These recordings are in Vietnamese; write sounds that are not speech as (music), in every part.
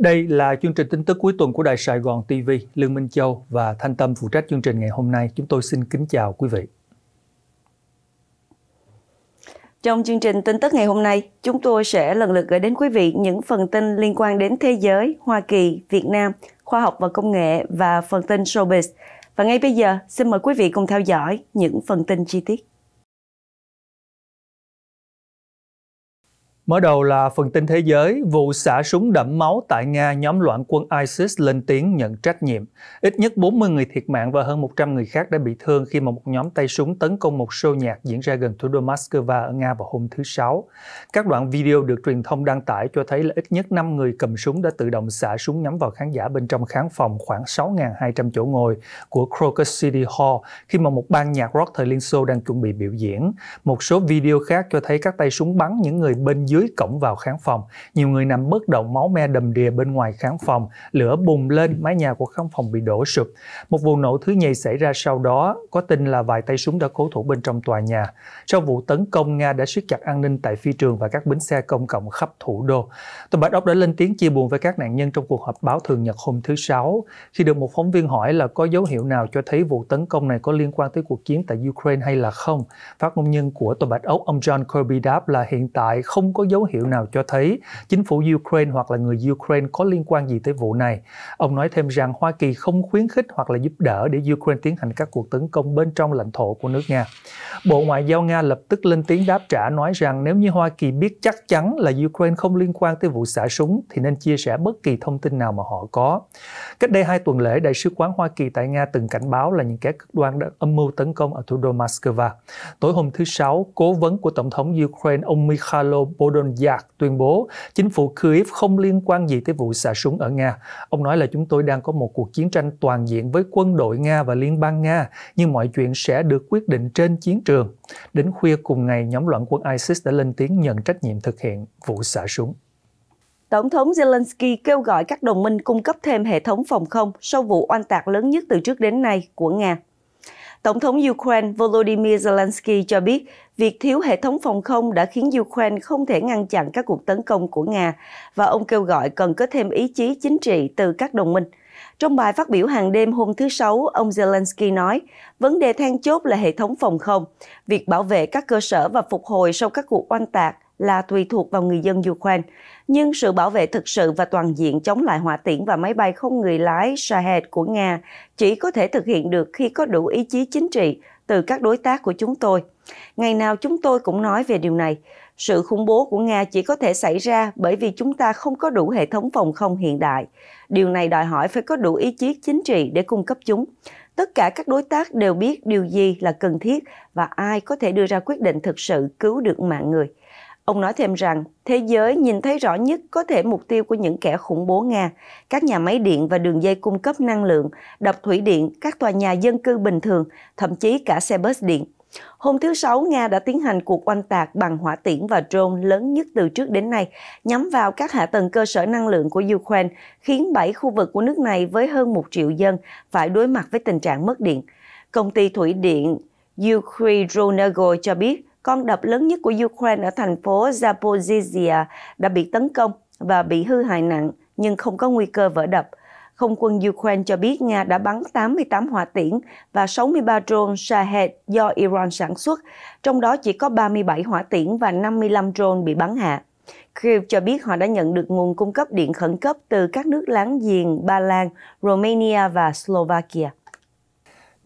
Đây là chương trình tin tức cuối tuần của Đài Sài Gòn TV, Lương Minh Châu và Thanh Tâm phụ trách chương trình ngày hôm nay. Chúng tôi xin kính chào quý vị. Trong chương trình tin tức ngày hôm nay, chúng tôi sẽ lần lượt gửi đến quý vị những phần tin liên quan đến thế giới, Hoa Kỳ, Việt Nam, khoa học và công nghệ và phần tin showbiz. Và ngay bây giờ, xin mời quý vị cùng theo dõi những phần tin chi tiết. Mở đầu là phần tin thế giới, vụ xả súng đẫm máu tại Nga nhóm loạn quân ISIS lên tiếng nhận trách nhiệm. Ít nhất 40 người thiệt mạng và hơn 100 người khác đã bị thương khi mà một nhóm tay súng tấn công một show nhạc diễn ra gần thủ đô Moscow ở Nga vào hôm thứ Sáu. Các đoạn video được truyền thông đăng tải cho thấy là ít nhất 5 người cầm súng đã tự động xả súng nhắm vào khán giả bên trong khán phòng khoảng 6.200 chỗ ngồi của Crocus City Hall khi mà một ban nhạc rock thời Liên Xô đang chuẩn bị biểu diễn. Một số video khác cho thấy các tay súng bắn những người bên dưới dưới cổng vào khán phòng. Nhiều người nằm bất động máu me đầm đìa bên ngoài khán phòng, lửa bùng lên, mái nhà của khán phòng bị đổ sụp. Một vụ nổ thứ nhì xảy ra sau đó, có tin là vài tay súng đã cố thủ bên trong tòa nhà. Sau vụ tấn công, Nga đã siết chặt an ninh tại phi trường và các bến xe công cộng khắp thủ đô. Tòa Bạch Ốc đã lên tiếng chia buồn với các nạn nhân trong cuộc họp báo thường nhật hôm thứ Sáu. Khi được một phóng viên hỏi là có dấu hiệu nào cho thấy vụ tấn công này có liên quan tới cuộc chiến tại Ukraine hay là không, phát ngôn nhân của Tòa Bạch Ốc ông John Kirby đáp là hiện tại không có dấu hiệu nào cho thấy chính phủ Ukraine hoặc là người Ukraine có liên quan gì tới vụ này. Ông nói thêm rằng Hoa Kỳ không khuyến khích hoặc là giúp đỡ để Ukraine tiến hành các cuộc tấn công bên trong lãnh thổ của nước Nga. Bộ Ngoại giao Nga lập tức lên tiếng đáp trả nói rằng nếu như Hoa Kỳ biết chắc chắn là Ukraine không liên quan tới vụ xả súng thì nên chia sẻ bất kỳ thông tin nào mà họ có. Cách đây hai tuần lễ, Đại sứ quán Hoa Kỳ tại Nga từng cảnh báo là những kẻ cực đoan đã âm mưu tấn công ở thủ đô Moscow. Tối hôm thứ Sáu, cố vấn của Tổng thống Ukraine ông Mikhailo Podolyak Podolyak tuyên bố chính phủ Kyiv không liên quan gì tới vụ xả súng ở Nga. Ông nói là chúng tôi đang có một cuộc chiến tranh toàn diện với quân đội Nga và liên bang Nga, nhưng mọi chuyện sẽ được quyết định trên chiến trường. Đến khuya cùng ngày, nhóm loạn quân ISIS đã lên tiếng nhận trách nhiệm thực hiện vụ xả súng. Tổng thống Zelensky kêu gọi các đồng minh cung cấp thêm hệ thống phòng không sau vụ oanh tạc lớn nhất từ trước đến nay của Nga. Tổng thống Ukraine Volodymyr Zelensky cho biết việc thiếu hệ thống phòng không đã khiến Ukraine không thể ngăn chặn các cuộc tấn công của Nga và ông kêu gọi cần có thêm ý chí chính trị từ các đồng minh. Trong bài phát biểu hàng đêm hôm thứ Sáu, ông Zelensky nói, vấn đề then chốt là hệ thống phòng không, việc bảo vệ các cơ sở và phục hồi sau các cuộc oanh tạc là tùy thuộc vào người dân Ukraine, nhưng sự bảo vệ thực sự và toàn diện chống lại hỏa tiễn và máy bay không người lái Shahed của Nga chỉ có thể thực hiện được khi có đủ ý chí chính trị từ các đối tác của chúng tôi. Ngày nào chúng tôi cũng nói về điều này. Sự khủng bố của Nga chỉ có thể xảy ra bởi vì chúng ta không có đủ hệ thống phòng không hiện đại. Điều này đòi hỏi phải có đủ ý chí chính trị để cung cấp chúng. Tất cả các đối tác đều biết điều gì là cần thiết và ai có thể đưa ra quyết định thực sự cứu được mạng người. Ông nói thêm rằng, thế giới nhìn thấy rõ nhất có thể mục tiêu của những kẻ khủng bố Nga, các nhà máy điện và đường dây cung cấp năng lượng, đập thủy điện, các tòa nhà dân cư bình thường, thậm chí cả xe bus điện. Hôm thứ Sáu, Nga đã tiến hành cuộc oanh tạc bằng hỏa tiễn và drone lớn nhất từ trước đến nay, nhắm vào các hạ tầng cơ sở năng lượng của Ukraine, khiến 7 khu vực của nước này với hơn 1 triệu dân phải đối mặt với tình trạng mất điện. Công ty thủy điện Ukrinenерго cho biết con đập lớn nhất của Ukraine ở thành phố Zaporizhia đã bị tấn công và bị hư hại nặng nhưng không có nguy cơ vỡ đập. Không quân Ukraine cho biết Nga đã bắn 88 hỏa tiễn và 63 drone Shahed do Iran sản xuất, trong đó chỉ có 37 hỏa tiễn và 55 drone bị bắn hạ. Kiev cho biết họ đã nhận được nguồn cung cấp điện khẩn cấp từ các nước láng giềng Ba Lan, Romania và Slovakia.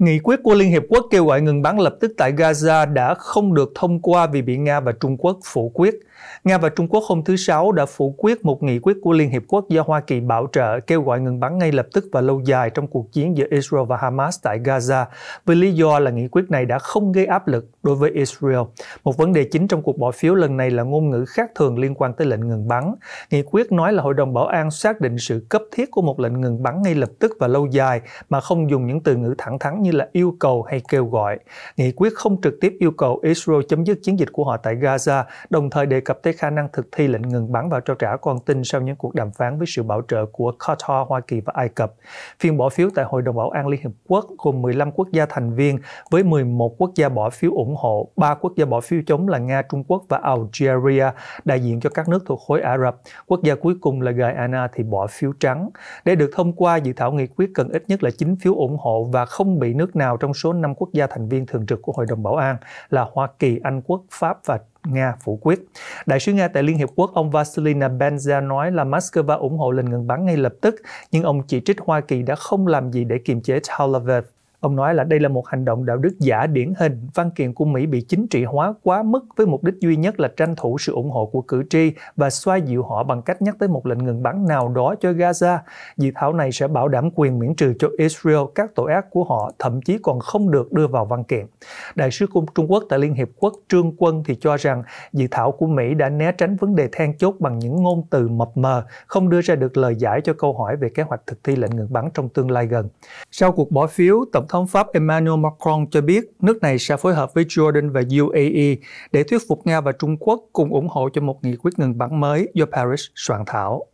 Nghị quyết của Liên Hiệp Quốc kêu gọi ngừng bắn lập tức tại Gaza đã không được thông qua vì bị Nga và Trung Quốc phủ quyết – Nga và Trung Quốc hôm thứ Sáu đã phủ quyết một nghị quyết của Liên Hiệp Quốc do Hoa Kỳ bảo trợ kêu gọi ngừng bắn ngay lập tức và lâu dài trong cuộc chiến giữa Israel và Hamas tại Gaza với lý do là nghị quyết này đã không gây áp lực đối với Israel. Một vấn đề chính trong cuộc bỏ phiếu lần này là ngôn ngữ khác thường liên quan tới lệnh ngừng bắn. Nghị quyết nói là Hội đồng Bảo an xác định sự cấp thiết của một lệnh ngừng bắn ngay lập tức và lâu dài mà không dùng những từ ngữ thẳng thắn như là yêu cầu hay kêu gọi. Nghị quyết không trực tiếp yêu cầu Israel chấm dứt chiến dịch của họ tại Gaza, đồng thời đề cập cập tới khả năng thực thi lệnh ngừng bắn và trao trả con tin sau những cuộc đàm phán với sự bảo trợ của Qatar, Hoa Kỳ và Ai Cập. Phiên bỏ phiếu tại Hội đồng Bảo an Liên Hiệp Quốc gồm 15 quốc gia thành viên với 11 quốc gia bỏ phiếu ủng hộ, 3 quốc gia bỏ phiếu chống là Nga, Trung Quốc và Algeria, đại diện cho các nước thuộc khối Ả Rập. Quốc gia cuối cùng là Guyana thì bỏ phiếu trắng. Để được thông qua, dự thảo nghị quyết cần ít nhất là 9 phiếu ủng hộ và không bị nước nào trong số 5 quốc gia thành viên thường trực của Hội đồng Bảo an là Hoa Kỳ, Anh Quốc, Pháp và Nga phủ quyết. Đại sứ Nga tại Liên Hiệp Quốc ông Vasilina Benza nói là Moscow ủng hộ lệnh ngừng bắn ngay lập tức, nhưng ông chỉ trích Hoa Kỳ đã không làm gì để kiềm chế Tel Aviv Ông nói là đây là một hành động đạo đức giả điển hình, văn kiện của Mỹ bị chính trị hóa quá mức với mục đích duy nhất là tranh thủ sự ủng hộ của cử tri và xoa dịu họ bằng cách nhắc tới một lệnh ngừng bắn nào đó cho Gaza. Dự thảo này sẽ bảo đảm quyền miễn trừ cho Israel các tội ác của họ, thậm chí còn không được đưa vào văn kiện. Đại sứ của Trung Quốc tại Liên Hiệp Quốc Trương Quân thì cho rằng dự thảo của Mỹ đã né tránh vấn đề then chốt bằng những ngôn từ mập mờ, không đưa ra được lời giải cho câu hỏi về kế hoạch thực thi lệnh ngừng bắn trong tương lai gần. Sau cuộc bỏ phiếu, Tổng thống thống Pháp Emmanuel Macron cho biết nước này sẽ phối hợp với Jordan và UAE để thuyết phục Nga và Trung Quốc cùng ủng hộ cho một nghị quyết ngừng bắn mới do Paris soạn thảo.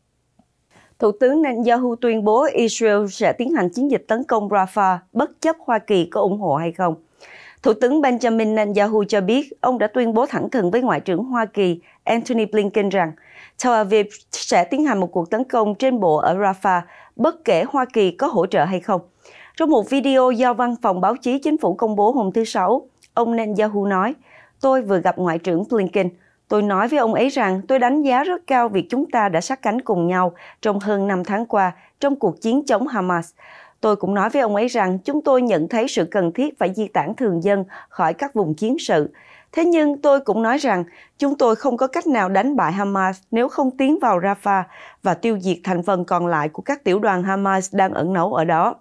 Thủ tướng Netanyahu tuyên bố Israel sẽ tiến hành chiến dịch tấn công Rafah bất chấp Hoa Kỳ có ủng hộ hay không. Thủ tướng Benjamin Netanyahu cho biết ông đã tuyên bố thẳng thừng với Ngoại trưởng Hoa Kỳ Antony Blinken rằng Tel Aviv sẽ tiến hành một cuộc tấn công trên bộ ở Rafah bất kể Hoa Kỳ có hỗ trợ hay không. Trong một video do Văn phòng Báo chí Chính phủ công bố hôm thứ Sáu, ông Netanyahu nói, tôi vừa gặp Ngoại trưởng Blinken. Tôi nói với ông ấy rằng tôi đánh giá rất cao việc chúng ta đã sát cánh cùng nhau trong hơn 5 tháng qua trong cuộc chiến chống Hamas. Tôi cũng nói với ông ấy rằng chúng tôi nhận thấy sự cần thiết phải di tản thường dân khỏi các vùng chiến sự. Thế nhưng tôi cũng nói rằng chúng tôi không có cách nào đánh bại Hamas nếu không tiến vào Rafah và tiêu diệt thành phần còn lại của các tiểu đoàn Hamas đang ẩn nấu ở đó.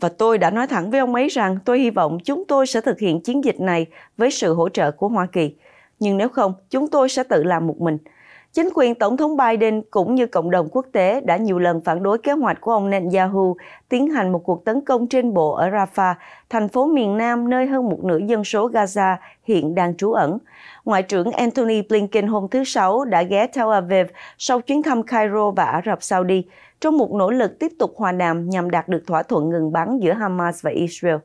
Và tôi đã nói thẳng với ông ấy rằng tôi hy vọng chúng tôi sẽ thực hiện chiến dịch này với sự hỗ trợ của Hoa Kỳ. Nhưng nếu không, chúng tôi sẽ tự làm một mình. Chính quyền Tổng thống Biden cũng như cộng đồng quốc tế đã nhiều lần phản đối kế hoạch của ông Netanyahu tiến hành một cuộc tấn công trên bộ ở Rafah, thành phố miền Nam nơi hơn một nửa dân số Gaza hiện đang trú ẩn. Ngoại trưởng Anthony Blinken hôm thứ Sáu đã ghé Tel Aviv sau chuyến thăm Cairo và Ả Rập Saudi trong một nỗ lực tiếp tục hòa đàm nhằm đạt được thỏa thuận ngừng bắn giữa Hamas và Israel.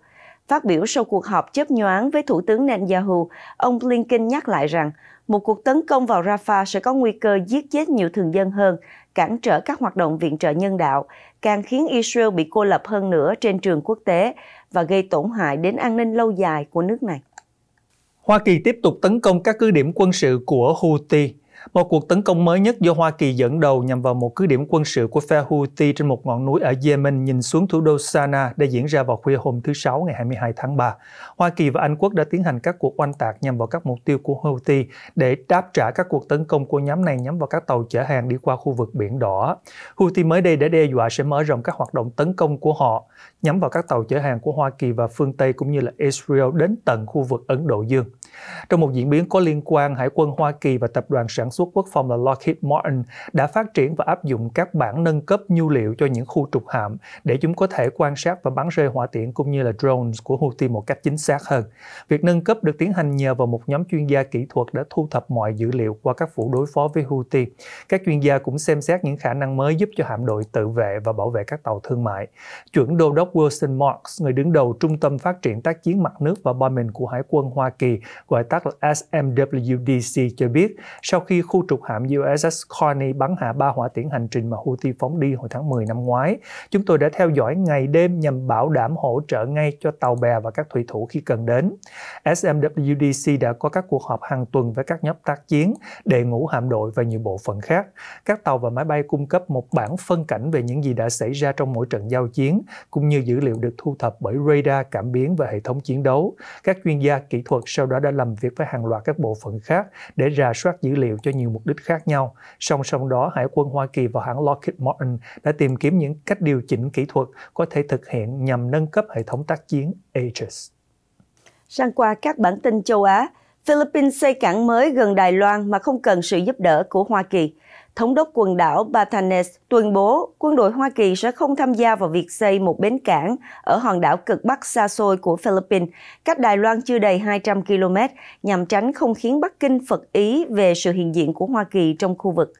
Phát biểu sau cuộc họp chớp nhoáng với Thủ tướng Netanyahu, ông Blinken nhắc lại rằng một cuộc tấn công vào Rafah sẽ có nguy cơ giết chết nhiều thường dân hơn, cản trở các hoạt động viện trợ nhân đạo, càng khiến Israel bị cô lập hơn nữa trên trường quốc tế và gây tổn hại đến an ninh lâu dài của nước này. Hoa Kỳ tiếp tục tấn công các cứ điểm quân sự của Houthi một cuộc tấn công mới nhất do Hoa Kỳ dẫn đầu nhằm vào một cứ điểm quân sự của phe Houthi trên một ngọn núi ở Yemen nhìn xuống thủ đô Sana đã diễn ra vào khuya hôm thứ Sáu ngày 22 tháng 3. Hoa Kỳ và Anh quốc đã tiến hành các cuộc oanh tạc nhằm vào các mục tiêu của Houthi để đáp trả các cuộc tấn công của nhóm này nhắm vào các tàu chở hàng đi qua khu vực Biển Đỏ. Houthi mới đây đã đe dọa sẽ mở rộng các hoạt động tấn công của họ nhắm vào các tàu chở hàng của Hoa Kỳ và phương Tây cũng như là Israel đến tận khu vực Ấn Độ Dương. Trong một diễn biến có liên quan, Hải quân Hoa Kỳ và tập đoàn sản xuất quốc phòng là Lockheed Martin đã phát triển và áp dụng các bản nâng cấp nhu liệu cho những khu trục hạm để chúng có thể quan sát và bắn rơi hỏa tiễn cũng như là drones của Houthi một cách chính xác hơn. Việc nâng cấp được tiến hành nhờ vào một nhóm chuyên gia kỹ thuật đã thu thập mọi dữ liệu qua các vụ đối phó với Houthi. Các chuyên gia cũng xem xét những khả năng mới giúp cho hạm đội tự vệ và bảo vệ các tàu thương mại. Chuẩn đô đốc Wilson Marks, người đứng đầu Trung tâm Phát triển Tác chiến Mặt nước và Bombing của Hải quân Hoa Kỳ, gọi tắt là SMWDC cho biết sau khi khu trục hạm USS Carney bắn hạ ba hỏa tiễn hành trình mà Houthi phóng đi hồi tháng 10 năm ngoái, chúng tôi đã theo dõi ngày đêm nhằm bảo đảm hỗ trợ ngay cho tàu bè và các thủy thủ khi cần đến. SMWDC đã có các cuộc họp hàng tuần với các nhóm tác chiến, đề ngũ hạm đội và nhiều bộ phận khác. Các tàu và máy bay cung cấp một bản phân cảnh về những gì đã xảy ra trong mỗi trận giao chiến, cũng như dữ liệu được thu thập bởi radar cảm biến và hệ thống chiến đấu. Các chuyên gia kỹ thuật sau đó đã làm làm việc với hàng loạt các bộ phận khác để rà soát dữ liệu cho nhiều mục đích khác nhau. Song song đó, Hải quân Hoa Kỳ và hãng Lockheed Martin đã tìm kiếm những cách điều chỉnh kỹ thuật có thể thực hiện nhằm nâng cấp hệ thống tác chiến Aegis. Sang qua các bản tin châu Á, Philippines xây cảng mới gần Đài Loan mà không cần sự giúp đỡ của Hoa Kỳ thống đốc quần đảo Batanes tuyên bố quân đội Hoa Kỳ sẽ không tham gia vào việc xây một bến cảng ở hòn đảo cực Bắc xa xôi của Philippines, cách Đài Loan chưa đầy 200 km, nhằm tránh không khiến Bắc Kinh phật ý về sự hiện diện của Hoa Kỳ trong khu vực.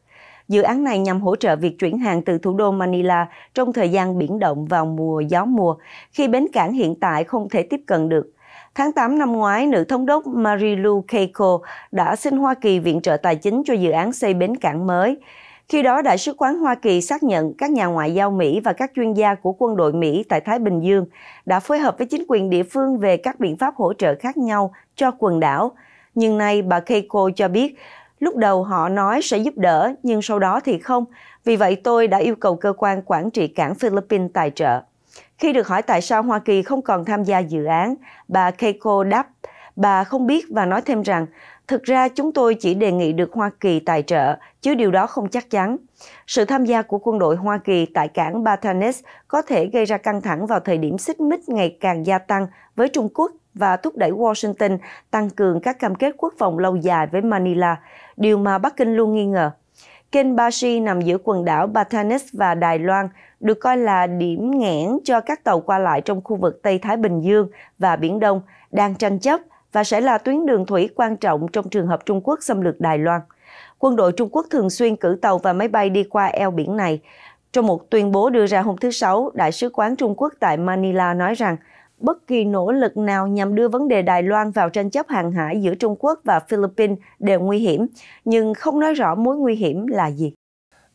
Dự án này nhằm hỗ trợ việc chuyển hàng từ thủ đô Manila trong thời gian biển động vào mùa gió mùa, khi bến cảng hiện tại không thể tiếp cận được. Tháng 8 năm ngoái, nữ thống đốc Marilu Keiko đã xin Hoa Kỳ viện trợ tài chính cho dự án xây bến cảng mới. Khi đó, Đại sứ quán Hoa Kỳ xác nhận các nhà ngoại giao Mỹ và các chuyên gia của quân đội Mỹ tại Thái Bình Dương đã phối hợp với chính quyền địa phương về các biện pháp hỗ trợ khác nhau cho quần đảo. Nhưng nay, bà Keiko cho biết, lúc đầu họ nói sẽ giúp đỡ, nhưng sau đó thì không. Vì vậy, tôi đã yêu cầu cơ quan quản trị cảng Philippines tài trợ. Khi được hỏi tại sao Hoa Kỳ không còn tham gia dự án, bà Keiko đáp, bà không biết và nói thêm rằng, thực ra chúng tôi chỉ đề nghị được Hoa Kỳ tài trợ, chứ điều đó không chắc chắn. Sự tham gia của quân đội Hoa Kỳ tại cảng Batanes có thể gây ra căng thẳng vào thời điểm xích mích ngày càng gia tăng với Trung Quốc và thúc đẩy Washington tăng cường các cam kết quốc phòng lâu dài với Manila, điều mà Bắc Kinh luôn nghi ngờ. Kênh Bashi nằm giữa quần đảo Batanes và Đài Loan, được coi là điểm nghẽn cho các tàu qua lại trong khu vực Tây Thái Bình Dương và Biển Đông đang tranh chấp và sẽ là tuyến đường thủy quan trọng trong trường hợp Trung Quốc xâm lược Đài Loan. Quân đội Trung Quốc thường xuyên cử tàu và máy bay đi qua eo biển này. Trong một tuyên bố đưa ra hôm thứ Sáu, Đại sứ quán Trung Quốc tại Manila nói rằng bất kỳ nỗ lực nào nhằm đưa vấn đề Đài Loan vào tranh chấp hàng hải giữa Trung Quốc và Philippines đều nguy hiểm, nhưng không nói rõ mối nguy hiểm là gì.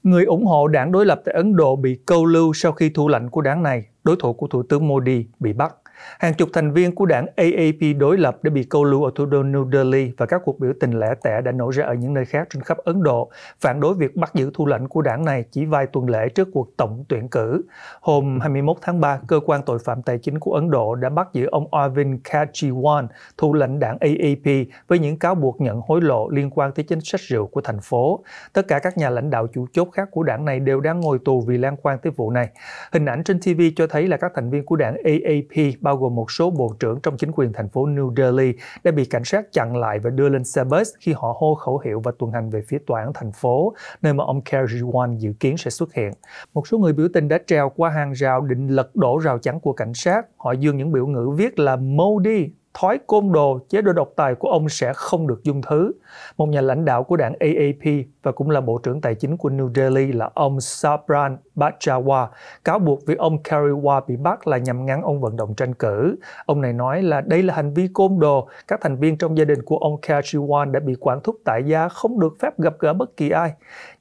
Người ủng hộ đảng đối lập tại Ấn Độ bị câu lưu sau khi thu lệnh của đảng này, đối thủ của Thủ tướng Modi bị bắt hàng chục thành viên của đảng AAP đối lập đã bị câu lưu ở thủ đô New Delhi và các cuộc biểu tình lẻ tẻ đã nổ ra ở những nơi khác trên khắp Ấn Độ, phản đối việc bắt giữ thủ lãnh của đảng này chỉ vài tuần lễ trước cuộc tổng tuyển cử. Hôm 21 tháng 3, cơ quan tội phạm tài chính của Ấn Độ đã bắt giữ ông Arvind Kejriwal, thủ lãnh đảng AAP, với những cáo buộc nhận hối lộ liên quan tới chính sách rượu của thành phố. Tất cả các nhà lãnh đạo chủ chốt khác của đảng này đều đang ngồi tù vì liên quan tới vụ này. Hình ảnh trên TV cho thấy là các thành viên của đảng AAP bao gồm một số bộ trưởng trong chính quyền thành phố New Delhi đã bị cảnh sát chặn lại và đưa lên xe bus khi họ hô khẩu hiệu và tuần hành về phía tòa án thành phố, nơi mà ông Kejriwal dự kiến sẽ xuất hiện. Một số người biểu tình đã trèo qua hàng rào định lật đổ rào chắn của cảnh sát. Họ dương những biểu ngữ viết là Modi, thói côn đồ, chế độ độc tài của ông sẽ không được dung thứ. Một nhà lãnh đạo của đảng AAP và cũng là Bộ trưởng Tài chính của New Delhi là ông Sabran Bajawa cáo buộc việc ông Kariwa bị bắt là nhằm ngăn ông vận động tranh cử. Ông này nói là đây là hành vi côn đồ, các thành viên trong gia đình của ông Kariwa đã bị quản thúc tại gia không được phép gặp gỡ bất kỳ ai.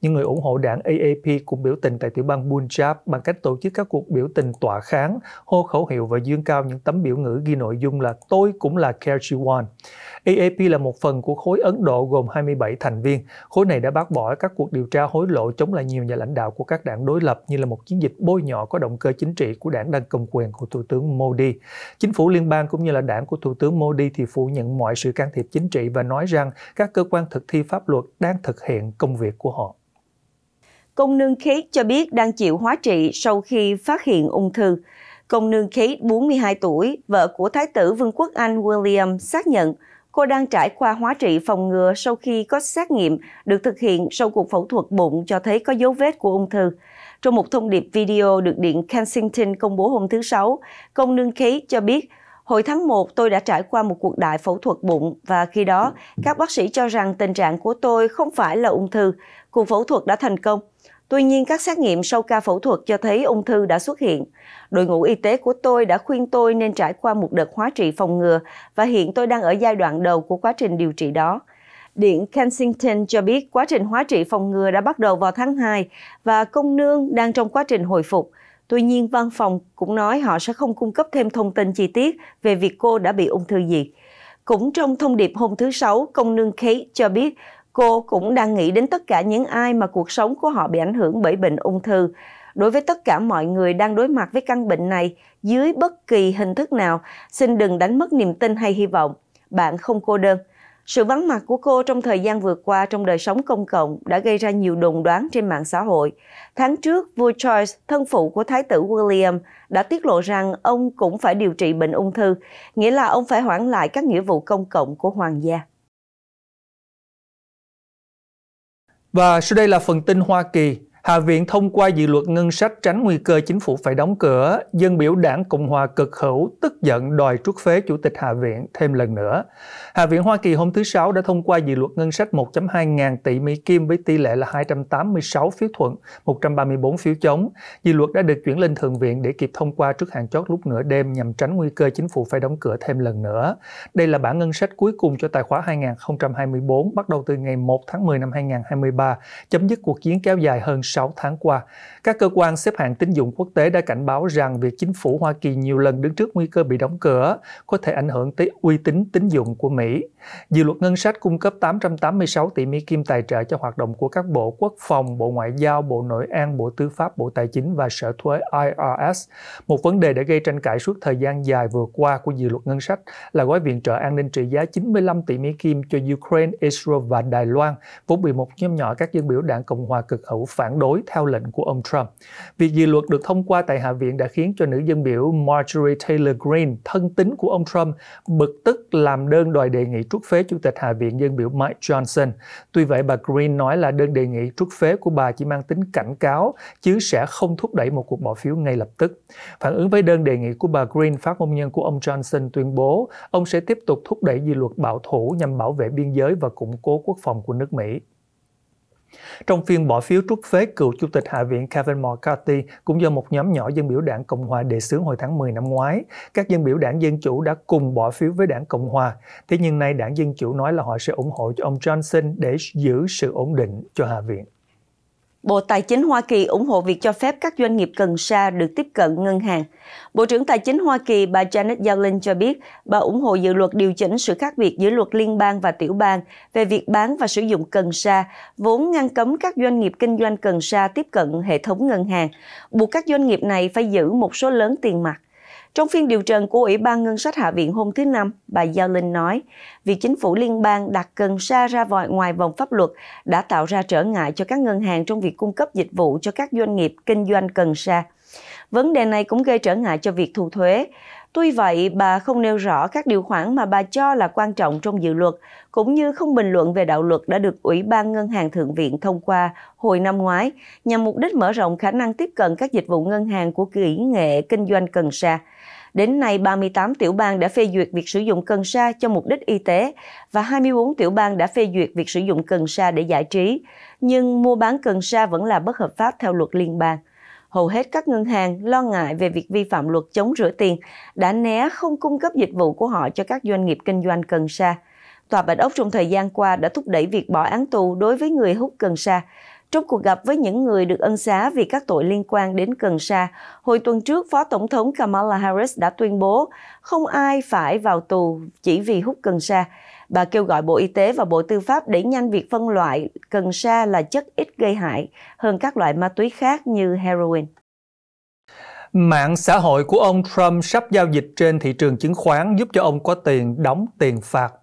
Những người ủng hộ đảng AAP cũng biểu tình tại tiểu bang Punjab bằng cách tổ chức các cuộc biểu tình tỏa kháng, hô khẩu hiệu và dương cao những tấm biểu ngữ ghi nội dung là tôi cũng là Kariwa. AAP là một phần của khối Ấn Độ gồm 27 thành viên. Khối này đã bác bỏ các cuộc điều tra hối lộ chống lại nhiều nhà lãnh đạo của các đảng đối lập như là một chiến dịch bôi nhọ có động cơ chính trị của đảng đang cầm quyền của Thủ tướng Modi. Chính phủ liên bang cũng như là đảng của Thủ tướng Modi thì phủ nhận mọi sự can thiệp chính trị và nói rằng các cơ quan thực thi pháp luật đang thực hiện công việc của họ. Công nương Kate cho biết đang chịu hóa trị sau khi phát hiện ung thư. Công nương khí 42 tuổi, vợ của Thái tử Vương quốc Anh William xác nhận Cô đang trải qua hóa trị phòng ngừa sau khi có xét nghiệm được thực hiện sau cuộc phẫu thuật bụng cho thấy có dấu vết của ung thư. Trong một thông điệp video được Điện Kensington công bố hôm thứ Sáu, công nương khí cho biết Hồi tháng 1, tôi đã trải qua một cuộc đại phẫu thuật bụng và khi đó, các bác sĩ cho rằng tình trạng của tôi không phải là ung thư. Cuộc phẫu thuật đã thành công. Tuy nhiên, các xét nghiệm sau ca phẫu thuật cho thấy ung thư đã xuất hiện. Đội ngũ y tế của tôi đã khuyên tôi nên trải qua một đợt hóa trị phòng ngừa và hiện tôi đang ở giai đoạn đầu của quá trình điều trị đó. Điện Kensington cho biết quá trình hóa trị phòng ngừa đã bắt đầu vào tháng 2 và công nương đang trong quá trình hồi phục. Tuy nhiên, văn phòng cũng nói họ sẽ không cung cấp thêm thông tin chi tiết về việc cô đã bị ung thư gì. Cũng trong thông điệp hôm thứ Sáu, công nương Kate cho biết Cô cũng đang nghĩ đến tất cả những ai mà cuộc sống của họ bị ảnh hưởng bởi bệnh ung thư. Đối với tất cả mọi người đang đối mặt với căn bệnh này dưới bất kỳ hình thức nào, xin đừng đánh mất niềm tin hay hy vọng. Bạn không cô đơn. Sự vắng mặt của cô trong thời gian vừa qua trong đời sống công cộng đã gây ra nhiều đồn đoán trên mạng xã hội. Tháng trước, vua Charles, thân phụ của Thái tử William, đã tiết lộ rằng ông cũng phải điều trị bệnh ung thư, nghĩa là ông phải hoãn lại các nghĩa vụ công cộng của hoàng gia. Và sau đây là phần tin Hoa Kỳ. Hạ viện thông qua dự luật ngân sách tránh nguy cơ chính phủ phải đóng cửa, dân biểu đảng Cộng hòa cực hữu tức giận đòi trút phế chủ tịch Hạ viện thêm lần nữa. Hạ viện Hoa Kỳ hôm thứ Sáu đã thông qua dự luật ngân sách 1.2 ngàn tỷ Mỹ Kim với tỷ lệ là 286 phiếu thuận, 134 phiếu chống. Dự luật đã được chuyển lên Thượng viện để kịp thông qua trước hạn chót lúc nửa đêm nhằm tránh nguy cơ chính phủ phải đóng cửa thêm lần nữa. Đây là bản ngân sách cuối cùng cho tài khoá 2024 bắt đầu từ ngày 1 tháng 10 năm 2023, chấm dứt cuộc chiến kéo dài hơn 6 tháng qua các cơ quan xếp hạng tín dụng quốc tế đã cảnh báo rằng việc chính phủ Hoa Kỳ nhiều lần đứng trước nguy cơ bị đóng cửa có thể ảnh hưởng tới uy tín tín dụng của Mỹ. Dự luật ngân sách cung cấp 886 tỷ Mỹ kim tài trợ cho hoạt động của các bộ quốc phòng, bộ ngoại giao, bộ nội an, bộ tư pháp, bộ tài chính và sở thuế IRS. Một vấn đề đã gây tranh cãi suốt thời gian dài vừa qua của dự luật ngân sách là gói viện trợ an ninh trị giá 95 tỷ Mỹ kim cho Ukraine, Israel và Đài Loan, vốn bị một nhóm nhỏ các dân biểu đảng Cộng hòa cực hữu phản đối theo lệnh của ông Trump. Trump. Việc dự luật được thông qua tại Hạ viện đã khiến cho nữ dân biểu Marjorie Taylor Greene, thân tín của ông Trump, bực tức làm đơn đòi đề nghị trút phế Chủ tịch Hạ viện dân biểu Mike Johnson. Tuy vậy, bà Greene nói là đơn đề nghị trút phế của bà chỉ mang tính cảnh cáo, chứ sẽ không thúc đẩy một cuộc bỏ phiếu ngay lập tức. Phản ứng với đơn đề nghị của bà Greene, phát ngôn nhân của ông Johnson tuyên bố ông sẽ tiếp tục thúc đẩy dự luật bảo thủ nhằm bảo vệ biên giới và củng cố quốc phòng của nước Mỹ. Trong phiên bỏ phiếu trút phế cựu Chủ tịch Hạ viện Kevin McCarthy cũng do một nhóm nhỏ dân biểu đảng Cộng Hòa đề xướng hồi tháng 10 năm ngoái, các dân biểu đảng Dân Chủ đã cùng bỏ phiếu với đảng Cộng Hòa. Thế nhưng nay đảng Dân Chủ nói là họ sẽ ủng hộ cho ông Johnson để giữ sự ổn định cho Hạ viện. Bộ Tài chính Hoa Kỳ ủng hộ việc cho phép các doanh nghiệp cần sa được tiếp cận ngân hàng. Bộ trưởng Tài chính Hoa Kỳ bà Janet Yellen cho biết bà ủng hộ dự luật điều chỉnh sự khác biệt giữa luật liên bang và tiểu bang về việc bán và sử dụng cần sa, vốn ngăn cấm các doanh nghiệp kinh doanh cần sa tiếp cận hệ thống ngân hàng, buộc các doanh nghiệp này phải giữ một số lớn tiền mặt. Trong phiên điều trần của Ủy ban Ngân sách Hạ viện hôm thứ Năm, bà Giao Linh nói, việc chính phủ liên bang đặt cần sa ra ngoài vòng pháp luật đã tạo ra trở ngại cho các ngân hàng trong việc cung cấp dịch vụ cho các doanh nghiệp kinh doanh cần sa. Vấn đề này cũng gây trở ngại cho việc thu thuế. Tuy vậy, bà không nêu rõ các điều khoản mà bà cho là quan trọng trong dự luật, cũng như không bình luận về đạo luật đã được Ủy ban Ngân hàng Thượng viện thông qua hồi năm ngoái nhằm mục đích mở rộng khả năng tiếp cận các dịch vụ ngân hàng của kỹ nghệ kinh doanh cần sa. Đến nay, 38 tiểu bang đã phê duyệt việc sử dụng cần sa cho mục đích y tế và 24 tiểu bang đã phê duyệt việc sử dụng cần sa để giải trí. Nhưng mua bán cần sa vẫn là bất hợp pháp theo luật liên bang hầu hết các ngân hàng lo ngại về việc vi phạm luật chống rửa tiền đã né không cung cấp dịch vụ của họ cho các doanh nghiệp kinh doanh cần sa. Tòa Bạch Ốc trong thời gian qua đã thúc đẩy việc bỏ án tù đối với người hút cần sa. Trong cuộc gặp với những người được ân xá vì các tội liên quan đến cần sa, hồi tuần trước Phó Tổng thống Kamala Harris đã tuyên bố không ai phải vào tù chỉ vì hút cần sa Bà kêu gọi Bộ Y tế và Bộ Tư pháp đẩy nhanh việc phân loại cần sa là chất ít gây hại hơn các loại ma túy khác như heroin. Mạng xã hội của ông Trump sắp giao dịch trên thị trường chứng khoán giúp cho ông có tiền đóng tiền phạt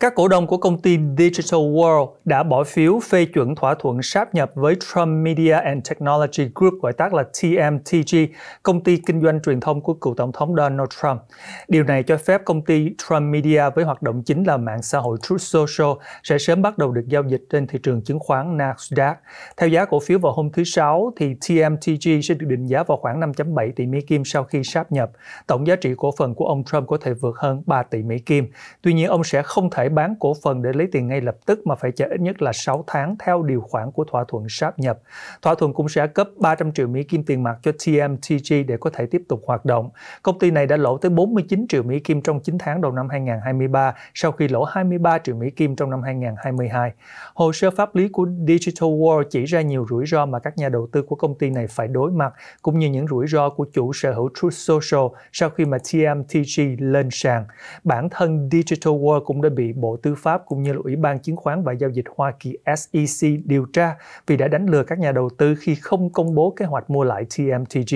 các cổ đông của công ty Digital World đã bỏ phiếu phê chuẩn thỏa thuận sáp nhập với Trump Media and Technology Group gọi tắt là TMTG, công ty kinh doanh truyền thông của cựu tổng thống Donald Trump. Điều này cho phép công ty Trump Media với hoạt động chính là mạng xã hội Truth Social sẽ sớm bắt đầu được giao dịch trên thị trường chứng khoán Nasdaq. Theo giá cổ phiếu vào hôm thứ Sáu, thì TMTG sẽ được định giá vào khoảng 5.7 tỷ Mỹ Kim sau khi sáp nhập. Tổng giá trị cổ phần của ông Trump có thể vượt hơn 3 tỷ Mỹ Kim. Tuy nhiên, ông sẽ không thể bán cổ phần để lấy tiền ngay lập tức mà phải chờ ít nhất là 6 tháng theo điều khoản của thỏa thuận sáp nhập. Thỏa thuận cũng sẽ cấp 300 triệu Mỹ Kim tiền mặt cho TMTG để có thể tiếp tục hoạt động. Công ty này đã lỗ tới 49 triệu Mỹ Kim trong 9 tháng đầu năm 2023 sau khi lỗ 23 triệu Mỹ Kim trong năm 2022. Hồ sơ pháp lý của Digital World chỉ ra nhiều rủi ro mà các nhà đầu tư của công ty này phải đối mặt, cũng như những rủi ro của chủ sở hữu Truth Social sau khi mà TMTG lên sàn. Bản thân Digital World cũng đã bị Bộ Tư pháp cũng như là Ủy ban Chứng khoán và Giao dịch Hoa Kỳ SEC điều tra vì đã đánh lừa các nhà đầu tư khi không công bố kế hoạch mua lại TMTG.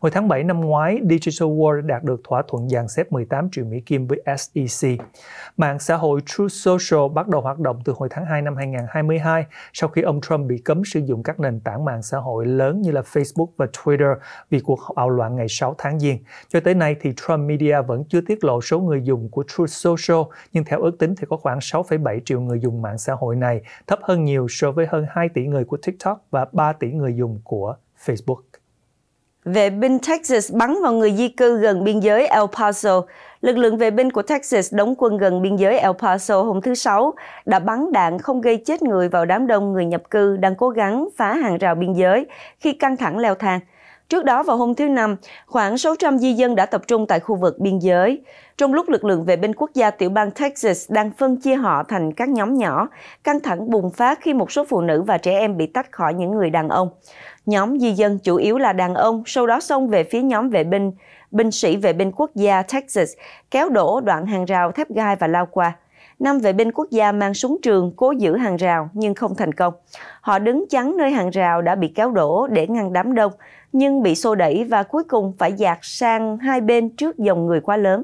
Hồi tháng 7 năm ngoái, Digital World đạt được thỏa thuận dàn xếp 18 triệu Mỹ Kim với SEC. Mạng xã hội Truth Social bắt đầu hoạt động từ hồi tháng 2 năm 2022 sau khi ông Trump bị cấm sử dụng các nền tảng mạng xã hội lớn như là Facebook và Twitter vì cuộc bạo loạn ngày 6 tháng Giêng. Cho tới nay thì Trump Media vẫn chưa tiết lộ số người dùng của Truth Social, nhưng theo ước ước tính thì có khoảng 6,7 triệu người dùng mạng xã hội này, thấp hơn nhiều so với hơn 2 tỷ người của TikTok và 3 tỷ người dùng của Facebook. Vệ binh Texas bắn vào người di cư gần biên giới El Paso. Lực lượng vệ binh của Texas đóng quân gần biên giới El Paso hôm thứ Sáu đã bắn đạn không gây chết người vào đám đông người nhập cư đang cố gắng phá hàng rào biên giới khi căng thẳng leo thang. Trước đó vào hôm thứ Năm, khoảng 600 di dân đã tập trung tại khu vực biên giới. Trong lúc lực lượng vệ binh quốc gia tiểu bang Texas đang phân chia họ thành các nhóm nhỏ, căng thẳng bùng phát khi một số phụ nữ và trẻ em bị tách khỏi những người đàn ông. Nhóm di dân chủ yếu là đàn ông, sau đó xông về phía nhóm vệ binh, binh sĩ vệ binh quốc gia Texas, kéo đổ đoạn hàng rào thép gai và lao qua năm vệ binh quốc gia mang súng trường cố giữ hàng rào nhưng không thành công. Họ đứng chắn nơi hàng rào đã bị kéo đổ để ngăn đám đông, nhưng bị xô đẩy và cuối cùng phải dạt sang hai bên trước dòng người quá lớn.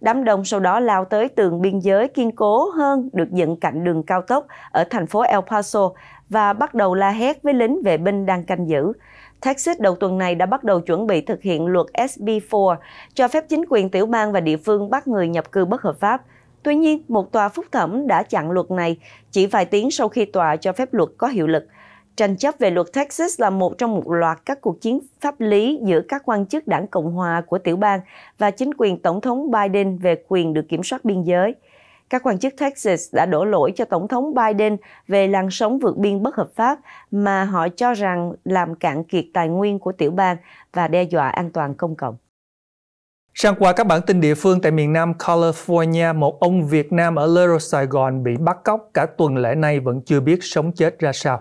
Đám đông sau đó lao tới tường biên giới kiên cố hơn được dựng cạnh đường cao tốc ở thành phố El Paso và bắt đầu la hét với lính vệ binh đang canh giữ. Texas đầu tuần này đã bắt đầu chuẩn bị thực hiện luật SB4 cho phép chính quyền tiểu bang và địa phương bắt người nhập cư bất hợp pháp. Tuy nhiên, một tòa phúc thẩm đã chặn luật này chỉ vài tiếng sau khi tòa cho phép luật có hiệu lực – Tranh chấp về luật Texas là một trong một loạt các cuộc chiến pháp lý giữa các quan chức đảng Cộng hòa của tiểu bang và chính quyền Tổng thống Biden về quyền được kiểm soát biên giới. Các quan chức Texas đã đổ lỗi cho Tổng thống Biden về làn sóng vượt biên bất hợp pháp mà họ cho rằng làm cạn kiệt tài nguyên của tiểu bang và đe dọa an toàn công cộng. Sang qua các bản tin địa phương tại miền Nam California, một ông Việt Nam ở Little Sài Gòn bị bắt cóc cả tuần lễ nay vẫn chưa biết sống chết ra sao.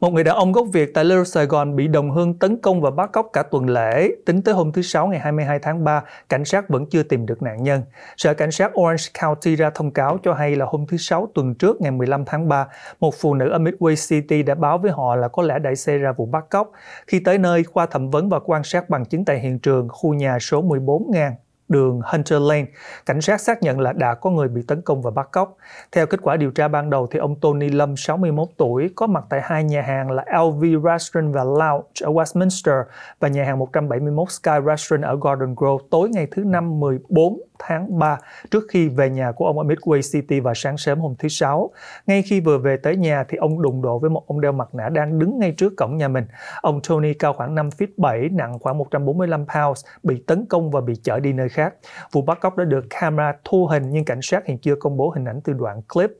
Một người đàn ông gốc Việt tại Lê Sài Gòn bị đồng hương tấn công và bắt cóc cả tuần lễ. Tính tới hôm thứ Sáu ngày 22 tháng 3, cảnh sát vẫn chưa tìm được nạn nhân. Sở Cảnh sát Orange County ra thông cáo cho hay là hôm thứ Sáu tuần trước ngày 15 tháng 3, một phụ nữ ở Midway City đã báo với họ là có lẽ đã xảy ra vụ bắt cóc. Khi tới nơi, qua thẩm vấn và quan sát bằng chứng tại hiện trường, khu nhà số 14 ngang đường Hunter Lane, cảnh sát xác nhận là đã có người bị tấn công và bắt cóc. Theo kết quả điều tra ban đầu thì ông Tony Lâm 61 tuổi có mặt tại hai nhà hàng là LV Restaurant và Lounge ở Westminster và nhà hàng 171 Sky Restaurant ở Garden Grove tối ngày thứ năm 14 tháng 3 trước khi về nhà của ông ở Midway City và sáng sớm hôm thứ Sáu. Ngay khi vừa về tới nhà thì ông đụng độ với một ông đeo mặt nạ đang đứng ngay trước cổng nhà mình. Ông Tony cao khoảng 5 feet 7, nặng khoảng 145 pounds, bị tấn công và bị chở đi nơi khác khác. Vụ bắt cóc đã được camera thu hình nhưng cảnh sát hiện chưa công bố hình ảnh từ đoạn clip.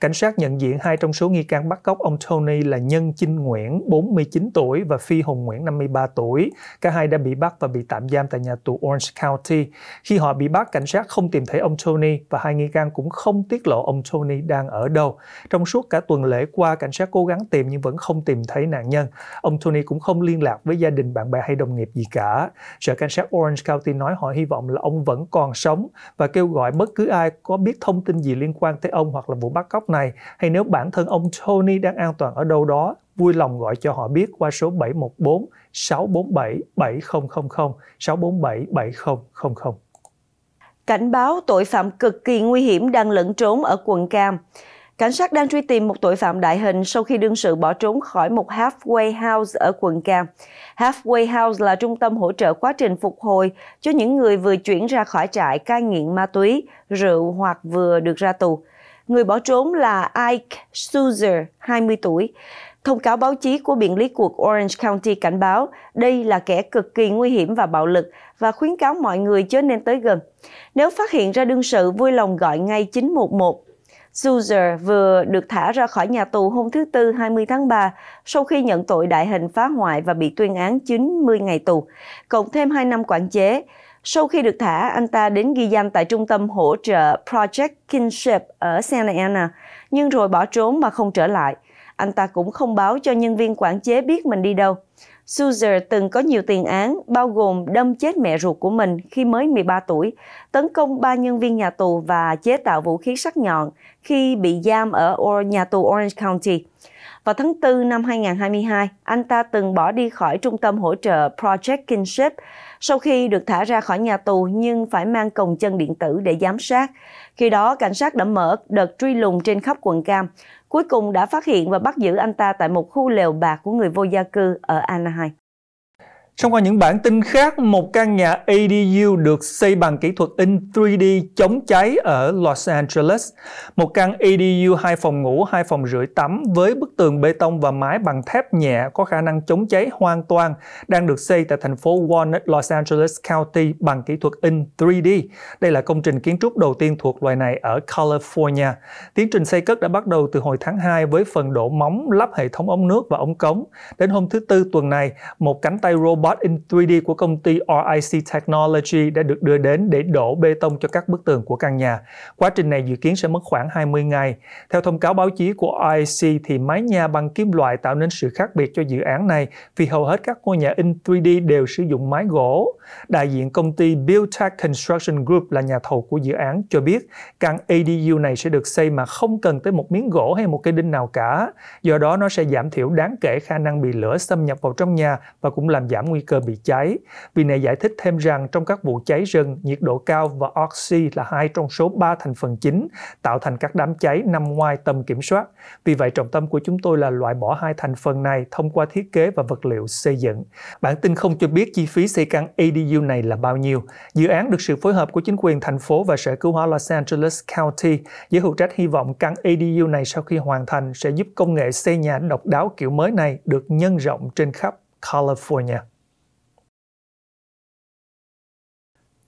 Cảnh sát nhận diện hai trong số nghi can bắt cóc ông Tony là Nhân Chinh Nguyễn, 49 tuổi và Phi Hùng Nguyễn, 53 tuổi. Cả hai đã bị bắt và bị tạm giam tại nhà tù Orange County. Khi họ bị bắt, cảnh sát không tìm thấy ông Tony và hai nghi can cũng không tiết lộ ông Tony đang ở đâu. Trong suốt cả tuần lễ qua, cảnh sát cố gắng tìm nhưng vẫn không tìm thấy nạn nhân. Ông Tony cũng không liên lạc với gia đình, bạn bè hay đồng nghiệp gì cả. Sở cảnh sát Orange County nói họ hy vọng là ông vẫn còn sống và kêu gọi bất cứ ai có biết thông tin gì liên quan tới ông hoặc là vụ bắt cóc này hay nếu bản thân ông Tony đang an toàn ở đâu đó vui lòng gọi cho họ biết qua số 714 647 7000 647 7000. Cảnh báo tội phạm cực kỳ nguy hiểm đang lẫn trốn ở quận Cam. Cảnh sát đang truy tìm một tội phạm đại hình sau khi đương sự bỏ trốn khỏi một halfway house ở quận Cam. Halfway house là trung tâm hỗ trợ quá trình phục hồi cho những người vừa chuyển ra khỏi trại cai nghiện ma túy, rượu hoặc vừa được ra tù. Người bỏ trốn là Ike Suzer, 20 tuổi. Thông cáo báo chí của biện lý cuộc Orange County cảnh báo đây là kẻ cực kỳ nguy hiểm và bạo lực và khuyến cáo mọi người chớ nên tới gần. Nếu phát hiện ra đương sự, vui lòng gọi ngay 911 Zuzer vừa được thả ra khỏi nhà tù hôm thứ Tư 20 tháng 3 sau khi nhận tội đại hình phá hoại và bị tuyên án 90 ngày tù, cộng thêm 2 năm quản chế. Sau khi được thả, anh ta đến ghi danh tại trung tâm hỗ trợ Project Kinship ở Santa Ana, nhưng rồi bỏ trốn mà không trở lại. Anh ta cũng không báo cho nhân viên quản chế biết mình đi đâu. Suzer từng có nhiều tiền án, bao gồm đâm chết mẹ ruột của mình khi mới 13 tuổi, tấn công ba nhân viên nhà tù và chế tạo vũ khí sắc nhọn khi bị giam ở nhà tù Orange County. Vào tháng 4 năm 2022, anh ta từng bỏ đi khỏi trung tâm hỗ trợ Project Kinship sau khi được thả ra khỏi nhà tù nhưng phải mang còng chân điện tử để giám sát. Khi đó, cảnh sát đã mở đợt truy lùng trên khắp quận Cam. Cuối cùng đã phát hiện và bắt giữ anh ta tại một khu lều bạc của người vô gia cư ở Anaheim. Trong qua những bản tin khác, một căn nhà ADU được xây bằng kỹ thuật in 3D chống cháy ở Los Angeles. Một căn ADU hai phòng ngủ, hai phòng rưỡi tắm với bức tường bê tông và mái bằng thép nhẹ có khả năng chống cháy hoàn toàn đang được xây tại thành phố Walnut, Los Angeles County bằng kỹ thuật in 3D. Đây là công trình kiến trúc đầu tiên thuộc loại này ở California. Tiến trình xây cất đã bắt đầu từ hồi tháng 2 với phần đổ móng, lắp hệ thống ống nước và ống cống. Đến hôm thứ Tư tuần này, một cánh tay robot robot in 3D của công ty RIC Technology đã được đưa đến để đổ bê tông cho các bức tường của căn nhà. Quá trình này dự kiến sẽ mất khoảng 20 ngày. Theo thông cáo báo chí của RIC thì mái nhà bằng kim loại tạo nên sự khác biệt cho dự án này vì hầu hết các ngôi nhà in 3D đều sử dụng mái gỗ. Đại diện công ty Buildtech Construction Group là nhà thầu của dự án cho biết căn ADU này sẽ được xây mà không cần tới một miếng gỗ hay một cây đinh nào cả. Do đó nó sẽ giảm thiểu đáng kể khả năng bị lửa xâm nhập vào trong nhà và cũng làm giảm nguy nguy cơ bị cháy. Vì này giải thích thêm rằng trong các vụ cháy rừng, nhiệt độ cao và oxy là hai trong số ba thành phần chính tạo thành các đám cháy nằm ngoài tầm kiểm soát. Vì vậy, trọng tâm của chúng tôi là loại bỏ hai thành phần này thông qua thiết kế và vật liệu xây dựng. Bản tin không cho biết chi phí xây căn ADU này là bao nhiêu. Dự án được sự phối hợp của chính quyền thành phố và sở cứu hỏa Los Angeles County. Giới hữu trách hy vọng căn ADU này sau khi hoàn thành sẽ giúp công nghệ xây nhà độc đáo kiểu mới này được nhân rộng trên khắp California.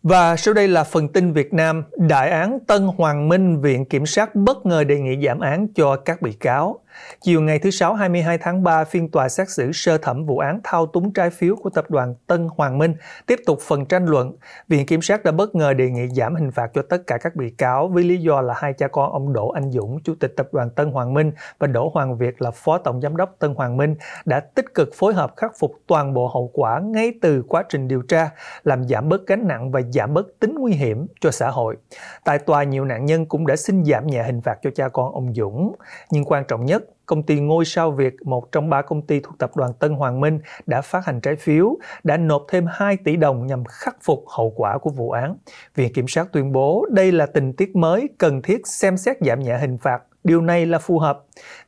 Và sau đây là phần tin Việt Nam. Đại án Tân Hoàng Minh Viện Kiểm sát bất ngờ đề nghị giảm án cho các bị cáo. Chiều ngày thứ Sáu 22 tháng 3, phiên tòa xét xử sơ thẩm vụ án thao túng trái phiếu của tập đoàn Tân Hoàng Minh tiếp tục phần tranh luận. Viện Kiểm sát đã bất ngờ đề nghị giảm hình phạt cho tất cả các bị cáo với lý do là hai cha con ông Đỗ Anh Dũng, Chủ tịch tập đoàn Tân Hoàng Minh và Đỗ Hoàng Việt là Phó Tổng Giám đốc Tân Hoàng Minh đã tích cực phối hợp khắc phục toàn bộ hậu quả ngay từ quá trình điều tra, làm giảm bớt gánh nặng và giảm bớt tính nguy hiểm cho xã hội. Tại tòa, nhiều nạn nhân cũng đã xin giảm nhẹ hình phạt cho cha con ông Dũng. Nhưng quan trọng nhất, công ty Ngôi Sao Việt, một trong ba công ty thuộc tập đoàn Tân Hoàng Minh, đã phát hành trái phiếu, đã nộp thêm 2 tỷ đồng nhằm khắc phục hậu quả của vụ án. Viện Kiểm sát tuyên bố đây là tình tiết mới cần thiết xem xét giảm nhẹ hình phạt. Điều này là phù hợp